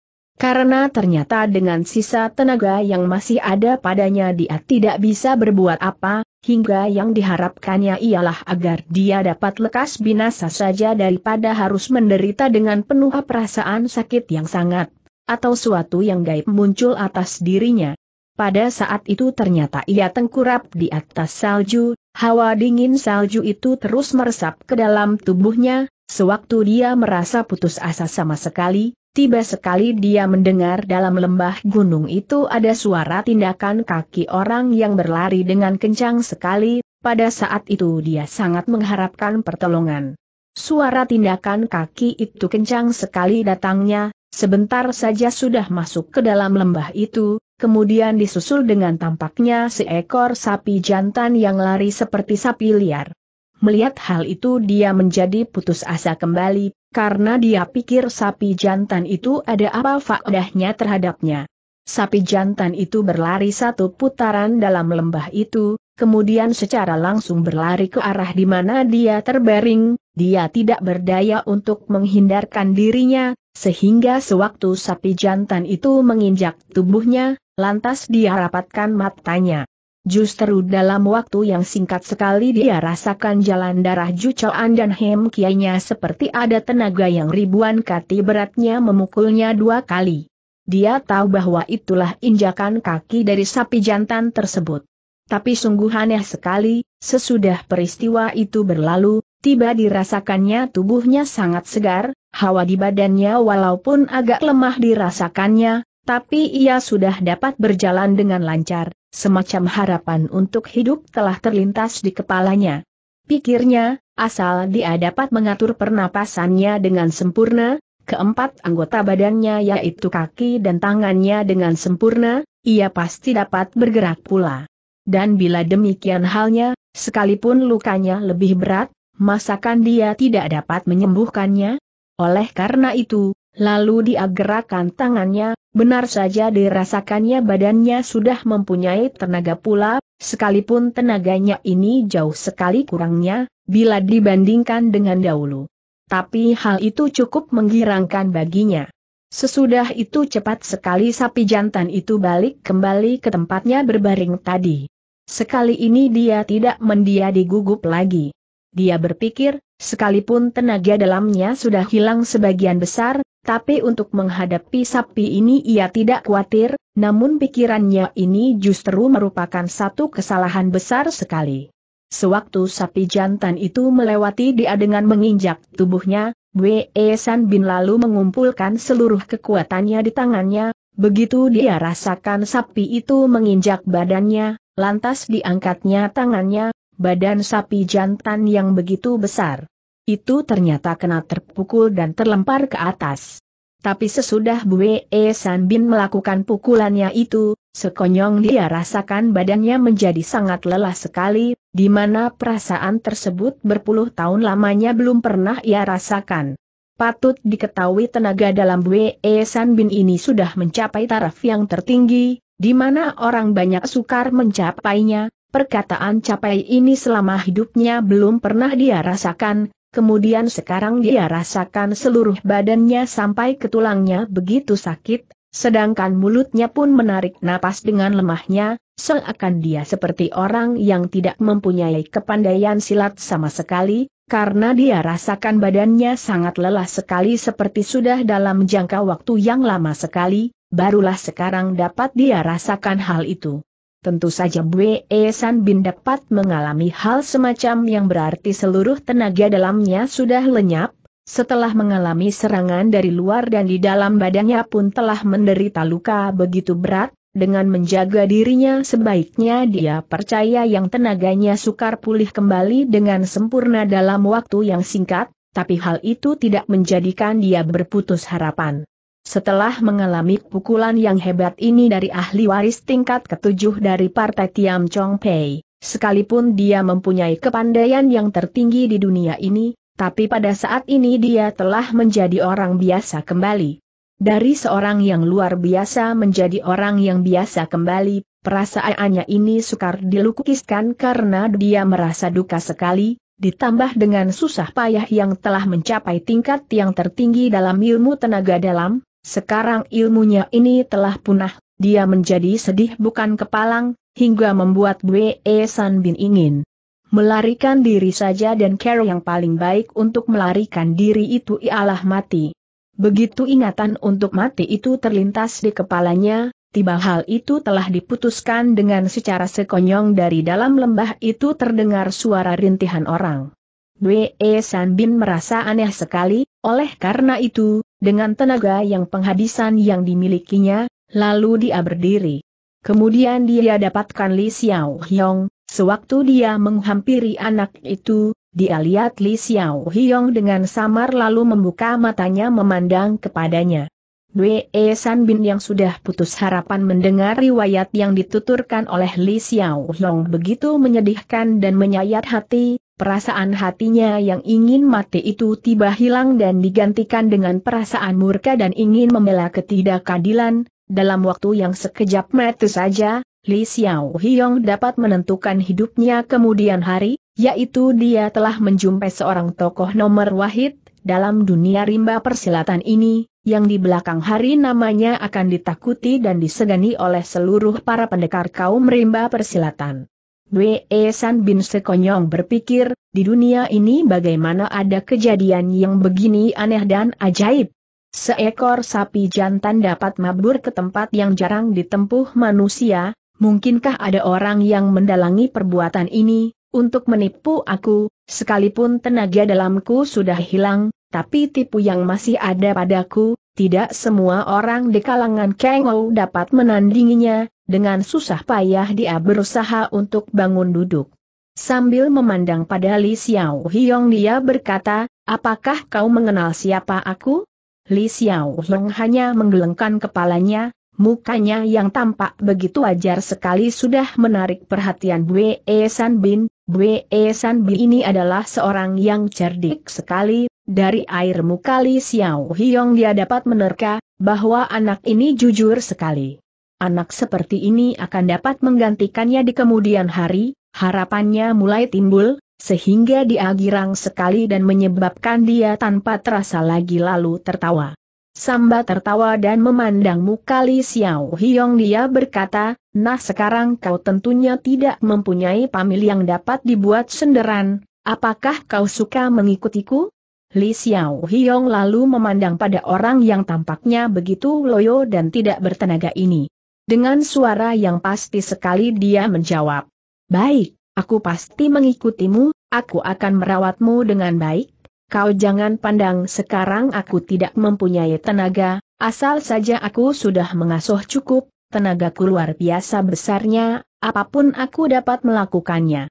Karena ternyata dengan sisa tenaga yang masih ada padanya dia tidak bisa berbuat apa, hingga yang diharapkannya ialah agar dia dapat lekas binasa saja daripada harus menderita dengan penuh perasaan sakit yang sangat, atau suatu yang gaib muncul atas dirinya. Pada saat itu ternyata ia tengkurap di atas salju, hawa dingin salju itu terus meresap ke dalam tubuhnya, sewaktu dia merasa putus asa sama sekali, Tiba sekali dia mendengar dalam lembah gunung itu ada suara tindakan kaki orang yang berlari dengan kencang sekali, pada saat itu dia sangat mengharapkan pertolongan. Suara tindakan kaki itu kencang sekali datangnya, sebentar saja sudah masuk ke dalam lembah itu, kemudian disusul dengan tampaknya seekor sapi jantan yang lari seperti sapi liar. Melihat hal itu dia menjadi putus asa kembali, karena dia pikir sapi jantan itu ada apa faedahnya terhadapnya. Sapi jantan itu berlari satu putaran dalam lembah itu, kemudian secara langsung berlari ke arah di mana dia terbaring, dia tidak berdaya untuk menghindarkan dirinya, sehingga sewaktu sapi jantan itu menginjak tubuhnya, lantas dia rapatkan matanya. Justru dalam waktu yang singkat sekali dia rasakan jalan darah Jucoan dan Hem Kianya seperti ada tenaga yang ribuan kati beratnya memukulnya dua kali. Dia tahu bahwa itulah injakan kaki dari sapi jantan tersebut. Tapi sungguh aneh sekali, sesudah peristiwa itu berlalu, tiba dirasakannya tubuhnya sangat segar, hawa di badannya walaupun agak lemah dirasakannya, tapi ia sudah dapat berjalan dengan lancar Semacam harapan untuk hidup telah terlintas di kepalanya. Pikirnya, asal dia dapat mengatur pernapasannya dengan sempurna, keempat anggota badannya yaitu kaki dan tangannya dengan sempurna, ia pasti dapat bergerak pula. Dan bila demikian halnya, sekalipun lukanya lebih berat, masakan dia tidak dapat menyembuhkannya? Oleh karena itu, lalu dia gerakan tangannya, Benar saja dirasakannya badannya sudah mempunyai tenaga pula, sekalipun tenaganya ini jauh sekali kurangnya, bila dibandingkan dengan dahulu. Tapi hal itu cukup menggirangkan baginya. Sesudah itu cepat sekali sapi jantan itu balik kembali ke tempatnya berbaring tadi. Sekali ini dia tidak mendia digugup lagi. Dia berpikir, sekalipun tenaga dalamnya sudah hilang sebagian besar, tapi untuk menghadapi sapi ini ia tidak khawatir, namun pikirannya ini justru merupakan satu kesalahan besar sekali. Sewaktu sapi jantan itu melewati dia dengan menginjak tubuhnya, Wei San Bin lalu mengumpulkan seluruh kekuatannya di tangannya, begitu dia rasakan sapi itu menginjak badannya, lantas diangkatnya tangannya, badan sapi jantan yang begitu besar itu ternyata kena terpukul dan terlempar ke atas. Tapi sesudah Bu e San Bin melakukan pukulannya itu, sekonyong dia rasakan badannya menjadi sangat lelah sekali, di mana perasaan tersebut berpuluh tahun lamanya belum pernah ia rasakan. Patut diketahui tenaga dalam Bu e San Bin ini sudah mencapai taraf yang tertinggi, di mana orang banyak sukar mencapainya, perkataan capai ini selama hidupnya belum pernah dia rasakan, kemudian sekarang dia rasakan seluruh badannya sampai ke tulangnya begitu sakit, sedangkan mulutnya pun menarik napas dengan lemahnya, seakan dia seperti orang yang tidak mempunyai kepandaian silat sama sekali, karena dia rasakan badannya sangat lelah sekali seperti sudah dalam jangka waktu yang lama sekali, barulah sekarang dapat dia rasakan hal itu. Tentu saja Bwe San Bin dapat mengalami hal semacam yang berarti seluruh tenaga dalamnya sudah lenyap, setelah mengalami serangan dari luar dan di dalam badannya pun telah menderita luka begitu berat, dengan menjaga dirinya sebaiknya dia percaya yang tenaganya sukar pulih kembali dengan sempurna dalam waktu yang singkat, tapi hal itu tidak menjadikan dia berputus harapan. Setelah mengalami pukulan yang hebat ini dari ahli waris tingkat ketujuh dari Partai Tiam Chong Pei, sekalipun dia mempunyai kepandaian yang tertinggi di dunia ini, tapi pada saat ini dia telah menjadi orang biasa kembali. Dari seorang yang luar biasa menjadi orang yang biasa kembali, perasaannya ini sukar dilukiskan karena dia merasa duka sekali, ditambah dengan susah payah yang telah mencapai tingkat yang tertinggi dalam ilmu tenaga dalam, sekarang ilmunya ini telah punah, dia menjadi sedih bukan kepalang, hingga membuat Bwe San Bin ingin melarikan diri saja dan cara yang paling baik untuk melarikan diri itu ialah mati. Begitu ingatan untuk mati itu terlintas di kepalanya, tiba hal itu telah diputuskan dengan secara sekonyong dari dalam lembah itu terdengar suara rintihan orang. Bwe San Bin merasa aneh sekali, oleh karena itu, dengan tenaga yang penghabisan yang dimilikinya, lalu dia berdiri. Kemudian dia dapatkan Li Xiao Hyong, sewaktu dia menghampiri anak itu, dia lihat Li Xiao Hyong dengan samar lalu membuka matanya memandang kepadanya. Dwe San Bin yang sudah putus harapan mendengar riwayat yang dituturkan oleh Li Xiao Long begitu menyedihkan dan menyayat hati, Perasaan hatinya yang ingin mati itu tiba hilang dan digantikan dengan perasaan murka dan ingin membela ketidakadilan, dalam waktu yang sekejap mata saja, Li Xiao Hiong dapat menentukan hidupnya kemudian hari, yaitu dia telah menjumpai seorang tokoh nomor wahid, dalam dunia rimba persilatan ini, yang di belakang hari namanya akan ditakuti dan disegani oleh seluruh para pendekar kaum rimba persilatan. Bwe San Bin sekonyong berpikir, di dunia ini bagaimana ada kejadian yang begini aneh dan ajaib. Seekor sapi jantan dapat mabur ke tempat yang jarang ditempuh manusia, mungkinkah ada orang yang mendalangi perbuatan ini, untuk menipu aku, sekalipun tenaga dalamku sudah hilang, tapi tipu yang masih ada padaku, tidak semua orang di kalangan Kengou dapat menandinginya, dengan susah payah dia berusaha untuk bangun duduk. Sambil memandang pada Li Xiao Hiong dia berkata, apakah kau mengenal siapa aku? Li Xiao Hiong hanya menggelengkan kepalanya, mukanya yang tampak begitu wajar sekali sudah menarik perhatian Bue San Bin. Bue San Bin ini adalah seorang yang cerdik sekali, dari air muka Li Xiao Hiong dia dapat menerka, bahwa anak ini jujur sekali. Anak seperti ini akan dapat menggantikannya di kemudian hari, harapannya mulai timbul, sehingga dia girang sekali dan menyebabkan dia tanpa terasa lagi lalu tertawa. Samba tertawa dan memandang muka Li Xiao Hiong dia berkata, nah sekarang kau tentunya tidak mempunyai pamil yang dapat dibuat senderan, apakah kau suka mengikutiku? Li Xiao Hiong lalu memandang pada orang yang tampaknya begitu loyo dan tidak bertenaga ini. Dengan suara yang pasti sekali dia menjawab. Baik, aku pasti mengikutimu, aku akan merawatmu dengan baik. Kau jangan pandang sekarang aku tidak mempunyai tenaga, asal saja aku sudah mengasuh cukup, tenagaku luar biasa besarnya, apapun aku dapat melakukannya.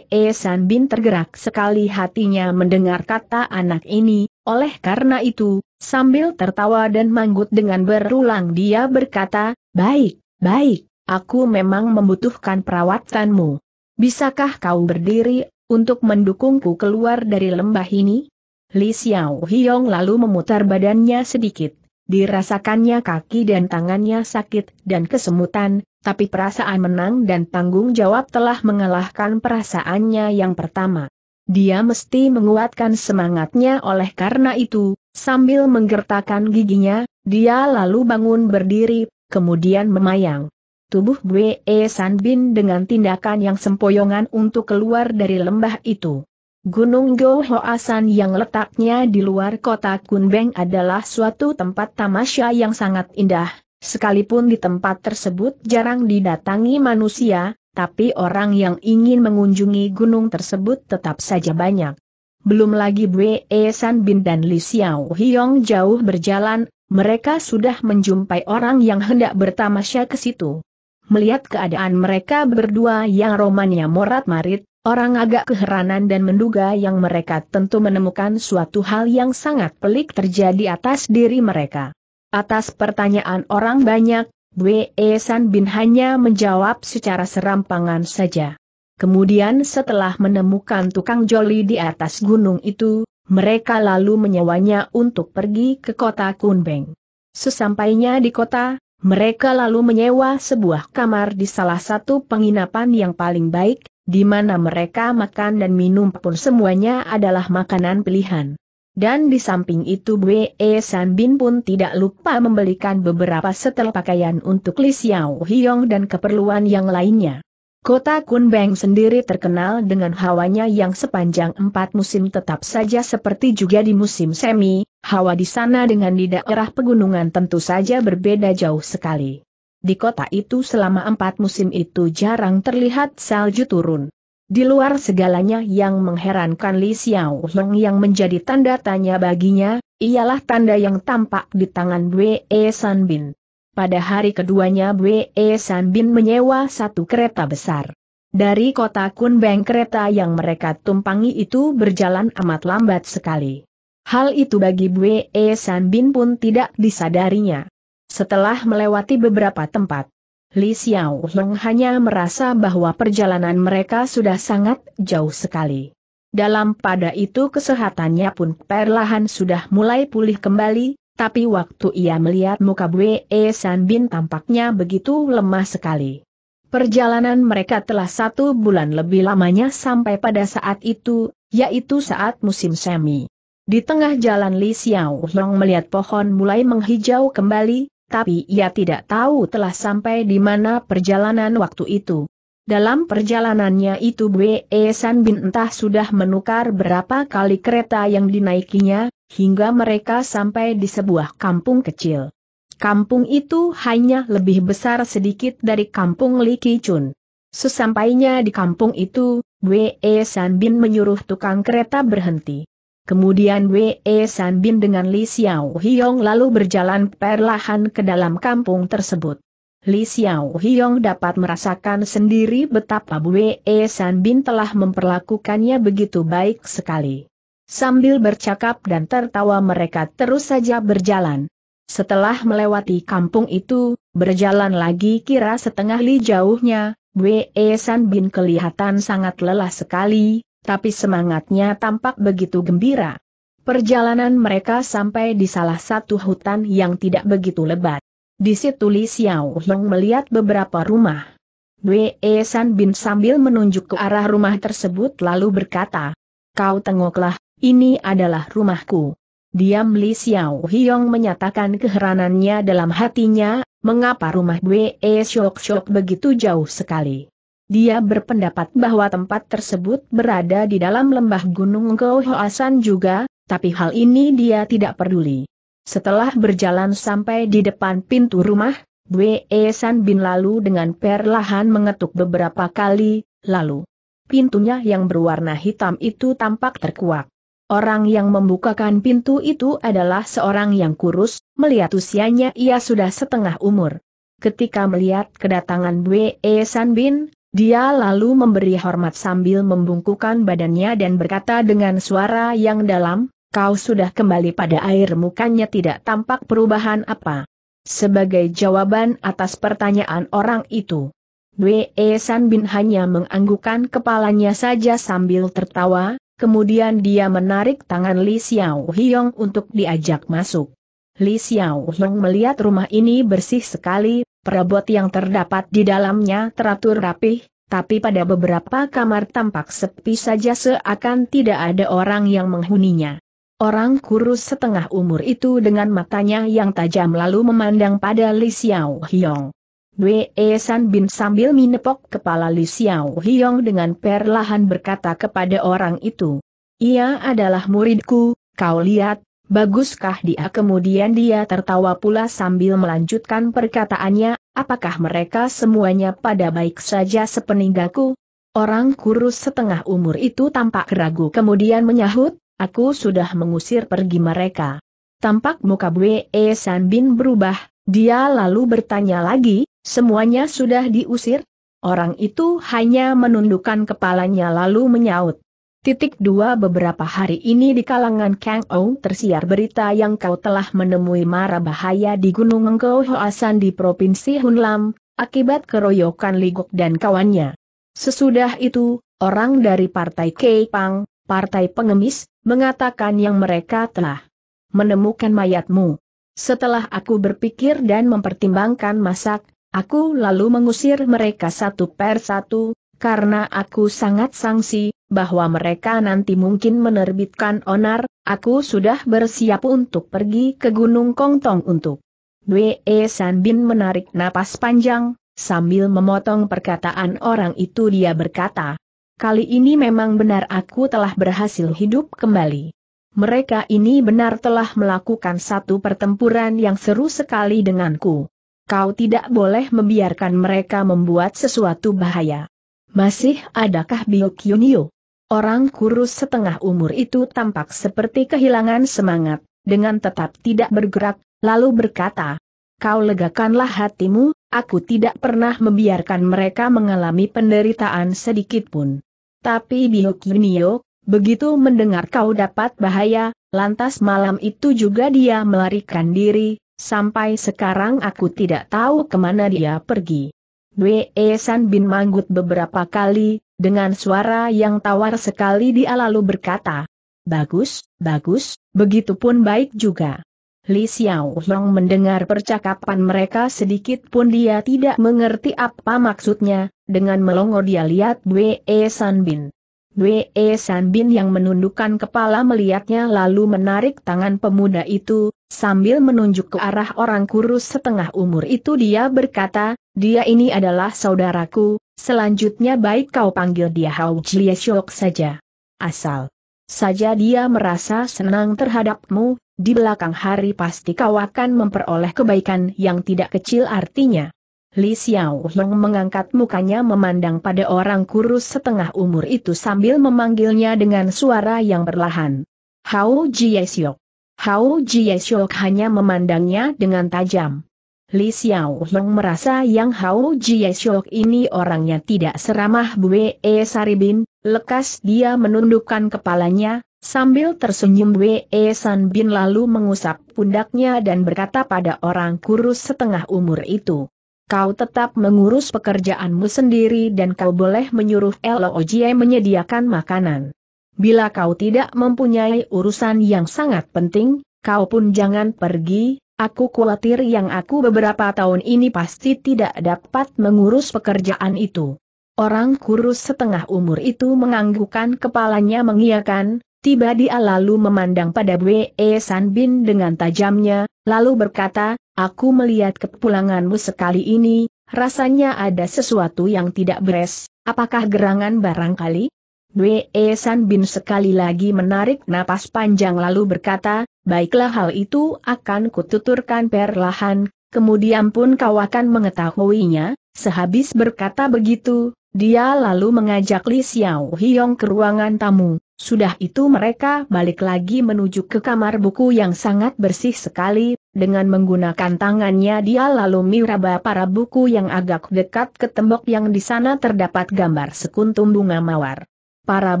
San bin tergerak sekali hatinya mendengar kata anak ini, oleh karena itu, sambil tertawa dan manggut dengan berulang dia berkata, Baik, baik, aku memang membutuhkan perawatanmu. Bisakah kau berdiri untuk mendukungku keluar dari lembah ini? Li Xiao Hiong lalu memutar badannya sedikit. Dirasakannya kaki dan tangannya sakit dan kesemutan, tapi perasaan menang dan tanggung jawab telah mengalahkan perasaannya yang pertama. Dia mesti menguatkan semangatnya oleh karena itu, sambil menggertakkan giginya, dia lalu bangun berdiri, kemudian memayang. Tubuh Bue e San Bin dengan tindakan yang sempoyongan untuk keluar dari lembah itu. Gunung Gohoasan yang letaknya di luar kota Kunbeng adalah suatu tempat tamasya yang sangat indah, sekalipun di tempat tersebut jarang didatangi manusia, tapi orang yang ingin mengunjungi gunung tersebut tetap saja banyak. Belum lagi Bue e San Bin dan Li Xiao Hiong jauh berjalan, mereka sudah menjumpai orang yang hendak bertamasya ke situ. Melihat keadaan mereka berdua yang romannya morat-marit, orang agak keheranan dan menduga yang mereka tentu menemukan suatu hal yang sangat pelik terjadi atas diri mereka. Atas pertanyaan orang banyak, Bwe San Bin hanya menjawab secara serampangan saja. Kemudian setelah menemukan tukang joli di atas gunung itu, mereka lalu menyewanya untuk pergi ke kota Kunbeng. Sesampainya di kota, mereka lalu menyewa sebuah kamar di salah satu penginapan yang paling baik, di mana mereka makan dan minum pun semuanya adalah makanan pilihan. Dan di samping itu Bwe San Bin pun tidak lupa membelikan beberapa setel pakaian untuk Li Xiao Hiong dan keperluan yang lainnya. Kota Kunbeng sendiri terkenal dengan hawanya yang sepanjang empat musim tetap saja seperti juga di musim semi, hawa di sana dengan di daerah pegunungan tentu saja berbeda jauh sekali. Di kota itu selama empat musim itu jarang terlihat salju turun. Di luar segalanya yang mengherankan Li Xiao Long yang menjadi tanda tanya baginya, ialah tanda yang tampak di tangan Wei Sanbin pada hari keduanya Bwe e San Bin menyewa satu kereta besar. Dari kota Kunbeng kereta yang mereka tumpangi itu berjalan amat lambat sekali. Hal itu bagi Bwe e San Bin pun tidak disadarinya. Setelah melewati beberapa tempat, Li Xiao Long hanya merasa bahwa perjalanan mereka sudah sangat jauh sekali. Dalam pada itu kesehatannya pun perlahan sudah mulai pulih kembali, tapi waktu ia melihat muka Bue e San Bin tampaknya begitu lemah sekali. Perjalanan mereka telah satu bulan lebih lamanya sampai pada saat itu, yaitu saat musim semi. Di tengah jalan Li Xiao Long melihat pohon mulai menghijau kembali, tapi ia tidak tahu telah sampai di mana perjalanan waktu itu. Dalam perjalanannya itu Bue e San Bin entah sudah menukar berapa kali kereta yang dinaikinya, hingga mereka sampai di sebuah kampung kecil. Kampung itu hanya lebih besar sedikit dari kampung Li Kichun. Sesampainya di kampung itu, Wei Sanbin menyuruh tukang kereta berhenti. Kemudian Wei Sanbin dengan Li Xiao Hiong lalu berjalan perlahan ke dalam kampung tersebut. Li Xiao Hiong dapat merasakan sendiri betapa Wei Sanbin telah memperlakukannya begitu baik sekali. Sambil bercakap dan tertawa mereka terus saja berjalan. Setelah melewati kampung itu, berjalan lagi kira setengah li jauhnya, Wei San Bin kelihatan sangat lelah sekali, tapi semangatnya tampak begitu gembira. Perjalanan mereka sampai di salah satu hutan yang tidak begitu lebat. Di situ Li Xiao Hong melihat beberapa rumah. Wei San Bin sambil menunjuk ke arah rumah tersebut lalu berkata, Kau tengoklah, ini adalah rumahku. Diam Li Xiao Hiong menyatakan keheranannya dalam hatinya, mengapa rumah Wei e Shok-shok begitu jauh sekali. Dia berpendapat bahwa tempat tersebut berada di dalam lembah Gunung Gohoasan juga, tapi hal ini dia tidak peduli. Setelah berjalan sampai di depan pintu rumah, Bwe e San Bin lalu dengan perlahan mengetuk beberapa kali, lalu pintunya yang berwarna hitam itu tampak terkuak. Orang yang membukakan pintu itu adalah seorang yang kurus, melihat usianya ia sudah setengah umur. Ketika melihat kedatangan Bwe Sanbin, dia lalu memberi hormat sambil membungkukan badannya dan berkata dengan suara yang dalam, kau sudah kembali pada air mukanya tidak tampak perubahan apa. Sebagai jawaban atas pertanyaan orang itu. Bwe Sanbin hanya menganggukkan kepalanya saja sambil tertawa, Kemudian dia menarik tangan Li Xiao Hiong untuk diajak masuk. Li Xiao Hiong melihat rumah ini bersih sekali, perabot yang terdapat di dalamnya teratur rapih, tapi pada beberapa kamar tampak sepi saja seakan tidak ada orang yang menghuninya. Orang kurus setengah umur itu dengan matanya yang tajam lalu memandang pada Li Xiao Hiong. Dwe San Bin sambil menepok kepala Li Xiao Hiong dengan perlahan berkata kepada orang itu. Ia adalah muridku, kau lihat, baguskah dia kemudian dia tertawa pula sambil melanjutkan perkataannya, apakah mereka semuanya pada baik saja sepeninggalku? Orang kurus setengah umur itu tampak ragu kemudian menyahut, aku sudah mengusir pergi mereka. Tampak muka Bwe San Bin berubah, dia lalu bertanya lagi, Semuanya sudah diusir? Orang itu hanya menundukkan kepalanya lalu menyaut. Titik dua beberapa hari ini di kalangan Kang Ou tersiar berita yang kau telah menemui mara bahaya di Gunung Engkau Hoasan di Provinsi Hunlam, akibat keroyokan Ligok dan kawannya. Sesudah itu, orang dari Partai Keipang, Partai Pengemis, mengatakan yang mereka telah menemukan mayatmu. Setelah aku berpikir dan mempertimbangkan masak, Aku lalu mengusir mereka satu per satu, karena aku sangat sangsi, bahwa mereka nanti mungkin menerbitkan onar, aku sudah bersiap untuk pergi ke Gunung Kongtong untuk. Wee San Bin menarik napas panjang, sambil memotong perkataan orang itu dia berkata, Kali ini memang benar aku telah berhasil hidup kembali. Mereka ini benar telah melakukan satu pertempuran yang seru sekali denganku. Kau tidak boleh membiarkan mereka membuat sesuatu bahaya. Masih adakah Yunio? Orang kurus setengah umur itu tampak seperti kehilangan semangat, dengan tetap tidak bergerak, lalu berkata, Kau legakanlah hatimu, aku tidak pernah membiarkan mereka mengalami penderitaan sedikitpun. Tapi Yunio, begitu mendengar kau dapat bahaya, lantas malam itu juga dia melarikan diri, Sampai sekarang aku tidak tahu kemana dia pergi. Wei San Bin manggut beberapa kali, dengan suara yang tawar sekali dia lalu berkata, Bagus, bagus, begitupun baik juga. Li Xiao Long mendengar percakapan mereka sedikit pun dia tidak mengerti apa maksudnya, dengan melongo dia lihat Wei San Bin. Wei San Bin yang menundukkan kepala melihatnya lalu menarik tangan pemuda itu, Sambil menunjuk ke arah orang kurus setengah umur itu dia berkata, dia ini adalah saudaraku, selanjutnya baik kau panggil dia Hao Jie Shok saja. Asal saja dia merasa senang terhadapmu, di belakang hari pasti kau akan memperoleh kebaikan yang tidak kecil artinya. Li Xiao Hong mengangkat mukanya memandang pada orang kurus setengah umur itu sambil memanggilnya dengan suara yang perlahan. Hao Jie Shok. Hao Jie Shok hanya memandangnya dengan tajam. Li Xiao Hong merasa yang Hao Jie Shok ini orangnya tidak seramah E Saribin, lekas dia menundukkan kepalanya, sambil tersenyum E San Bin lalu mengusap pundaknya dan berkata pada orang kurus setengah umur itu. Kau tetap mengurus pekerjaanmu sendiri dan kau boleh menyuruh Loo Jie menyediakan makanan. Bila kau tidak mempunyai urusan yang sangat penting, kau pun jangan pergi, aku khawatir yang aku beberapa tahun ini pasti tidak dapat mengurus pekerjaan itu. Orang kurus setengah umur itu menganggukkan kepalanya mengiakan, tiba dia lalu memandang pada Wei Sanbin dengan tajamnya, lalu berkata, aku melihat kepulanganmu sekali ini, rasanya ada sesuatu yang tidak beres, apakah gerangan barangkali? Dwe San Bin sekali lagi menarik napas panjang lalu berkata, baiklah hal itu akan kututurkan perlahan, kemudian pun kau akan mengetahuinya, sehabis berkata begitu, dia lalu mengajak Li Xiao Hiong ke ruangan tamu, sudah itu mereka balik lagi menuju ke kamar buku yang sangat bersih sekali, dengan menggunakan tangannya dia lalu miraba para buku yang agak dekat ke tembok yang di sana terdapat gambar sekuntum bunga mawar para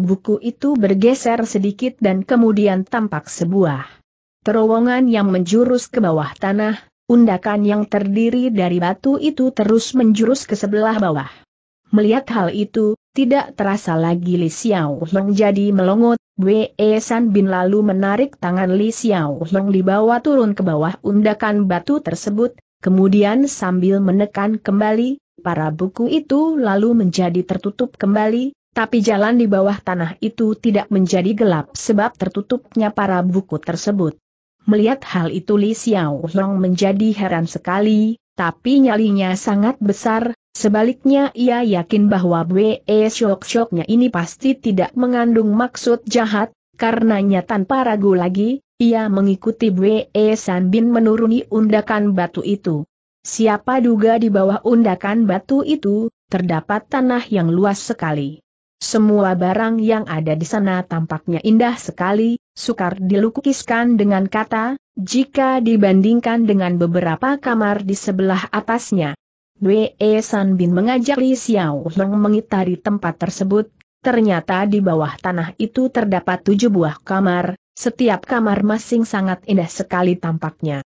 buku itu bergeser sedikit dan kemudian tampak sebuah terowongan yang menjurus ke bawah tanah, undakan yang terdiri dari batu itu terus menjurus ke sebelah bawah. Melihat hal itu, tidak terasa lagi Li Xiao Long jadi melongot, Wei San Bin lalu menarik tangan Li Xiao Long dibawa turun ke bawah undakan batu tersebut, kemudian sambil menekan kembali, para buku itu lalu menjadi tertutup kembali, tapi jalan di bawah tanah itu tidak menjadi gelap sebab tertutupnya para buku tersebut. Melihat hal itu Li Xiao Long menjadi heran sekali, tapi nyalinya sangat besar, sebaliknya ia yakin bahwa Bwe Shok-Shoknya ini pasti tidak mengandung maksud jahat, karenanya tanpa ragu lagi, ia mengikuti Bwe Sanbin menuruni undakan batu itu. Siapa duga di bawah undakan batu itu, terdapat tanah yang luas sekali. Semua barang yang ada di sana tampaknya indah sekali, sukar dilukiskan dengan kata, jika dibandingkan dengan beberapa kamar di sebelah atasnya. Wei San Bin mengajak Li Xiao Heng mengitari tempat tersebut, ternyata di bawah tanah itu terdapat tujuh buah kamar, setiap kamar masing sangat indah sekali tampaknya.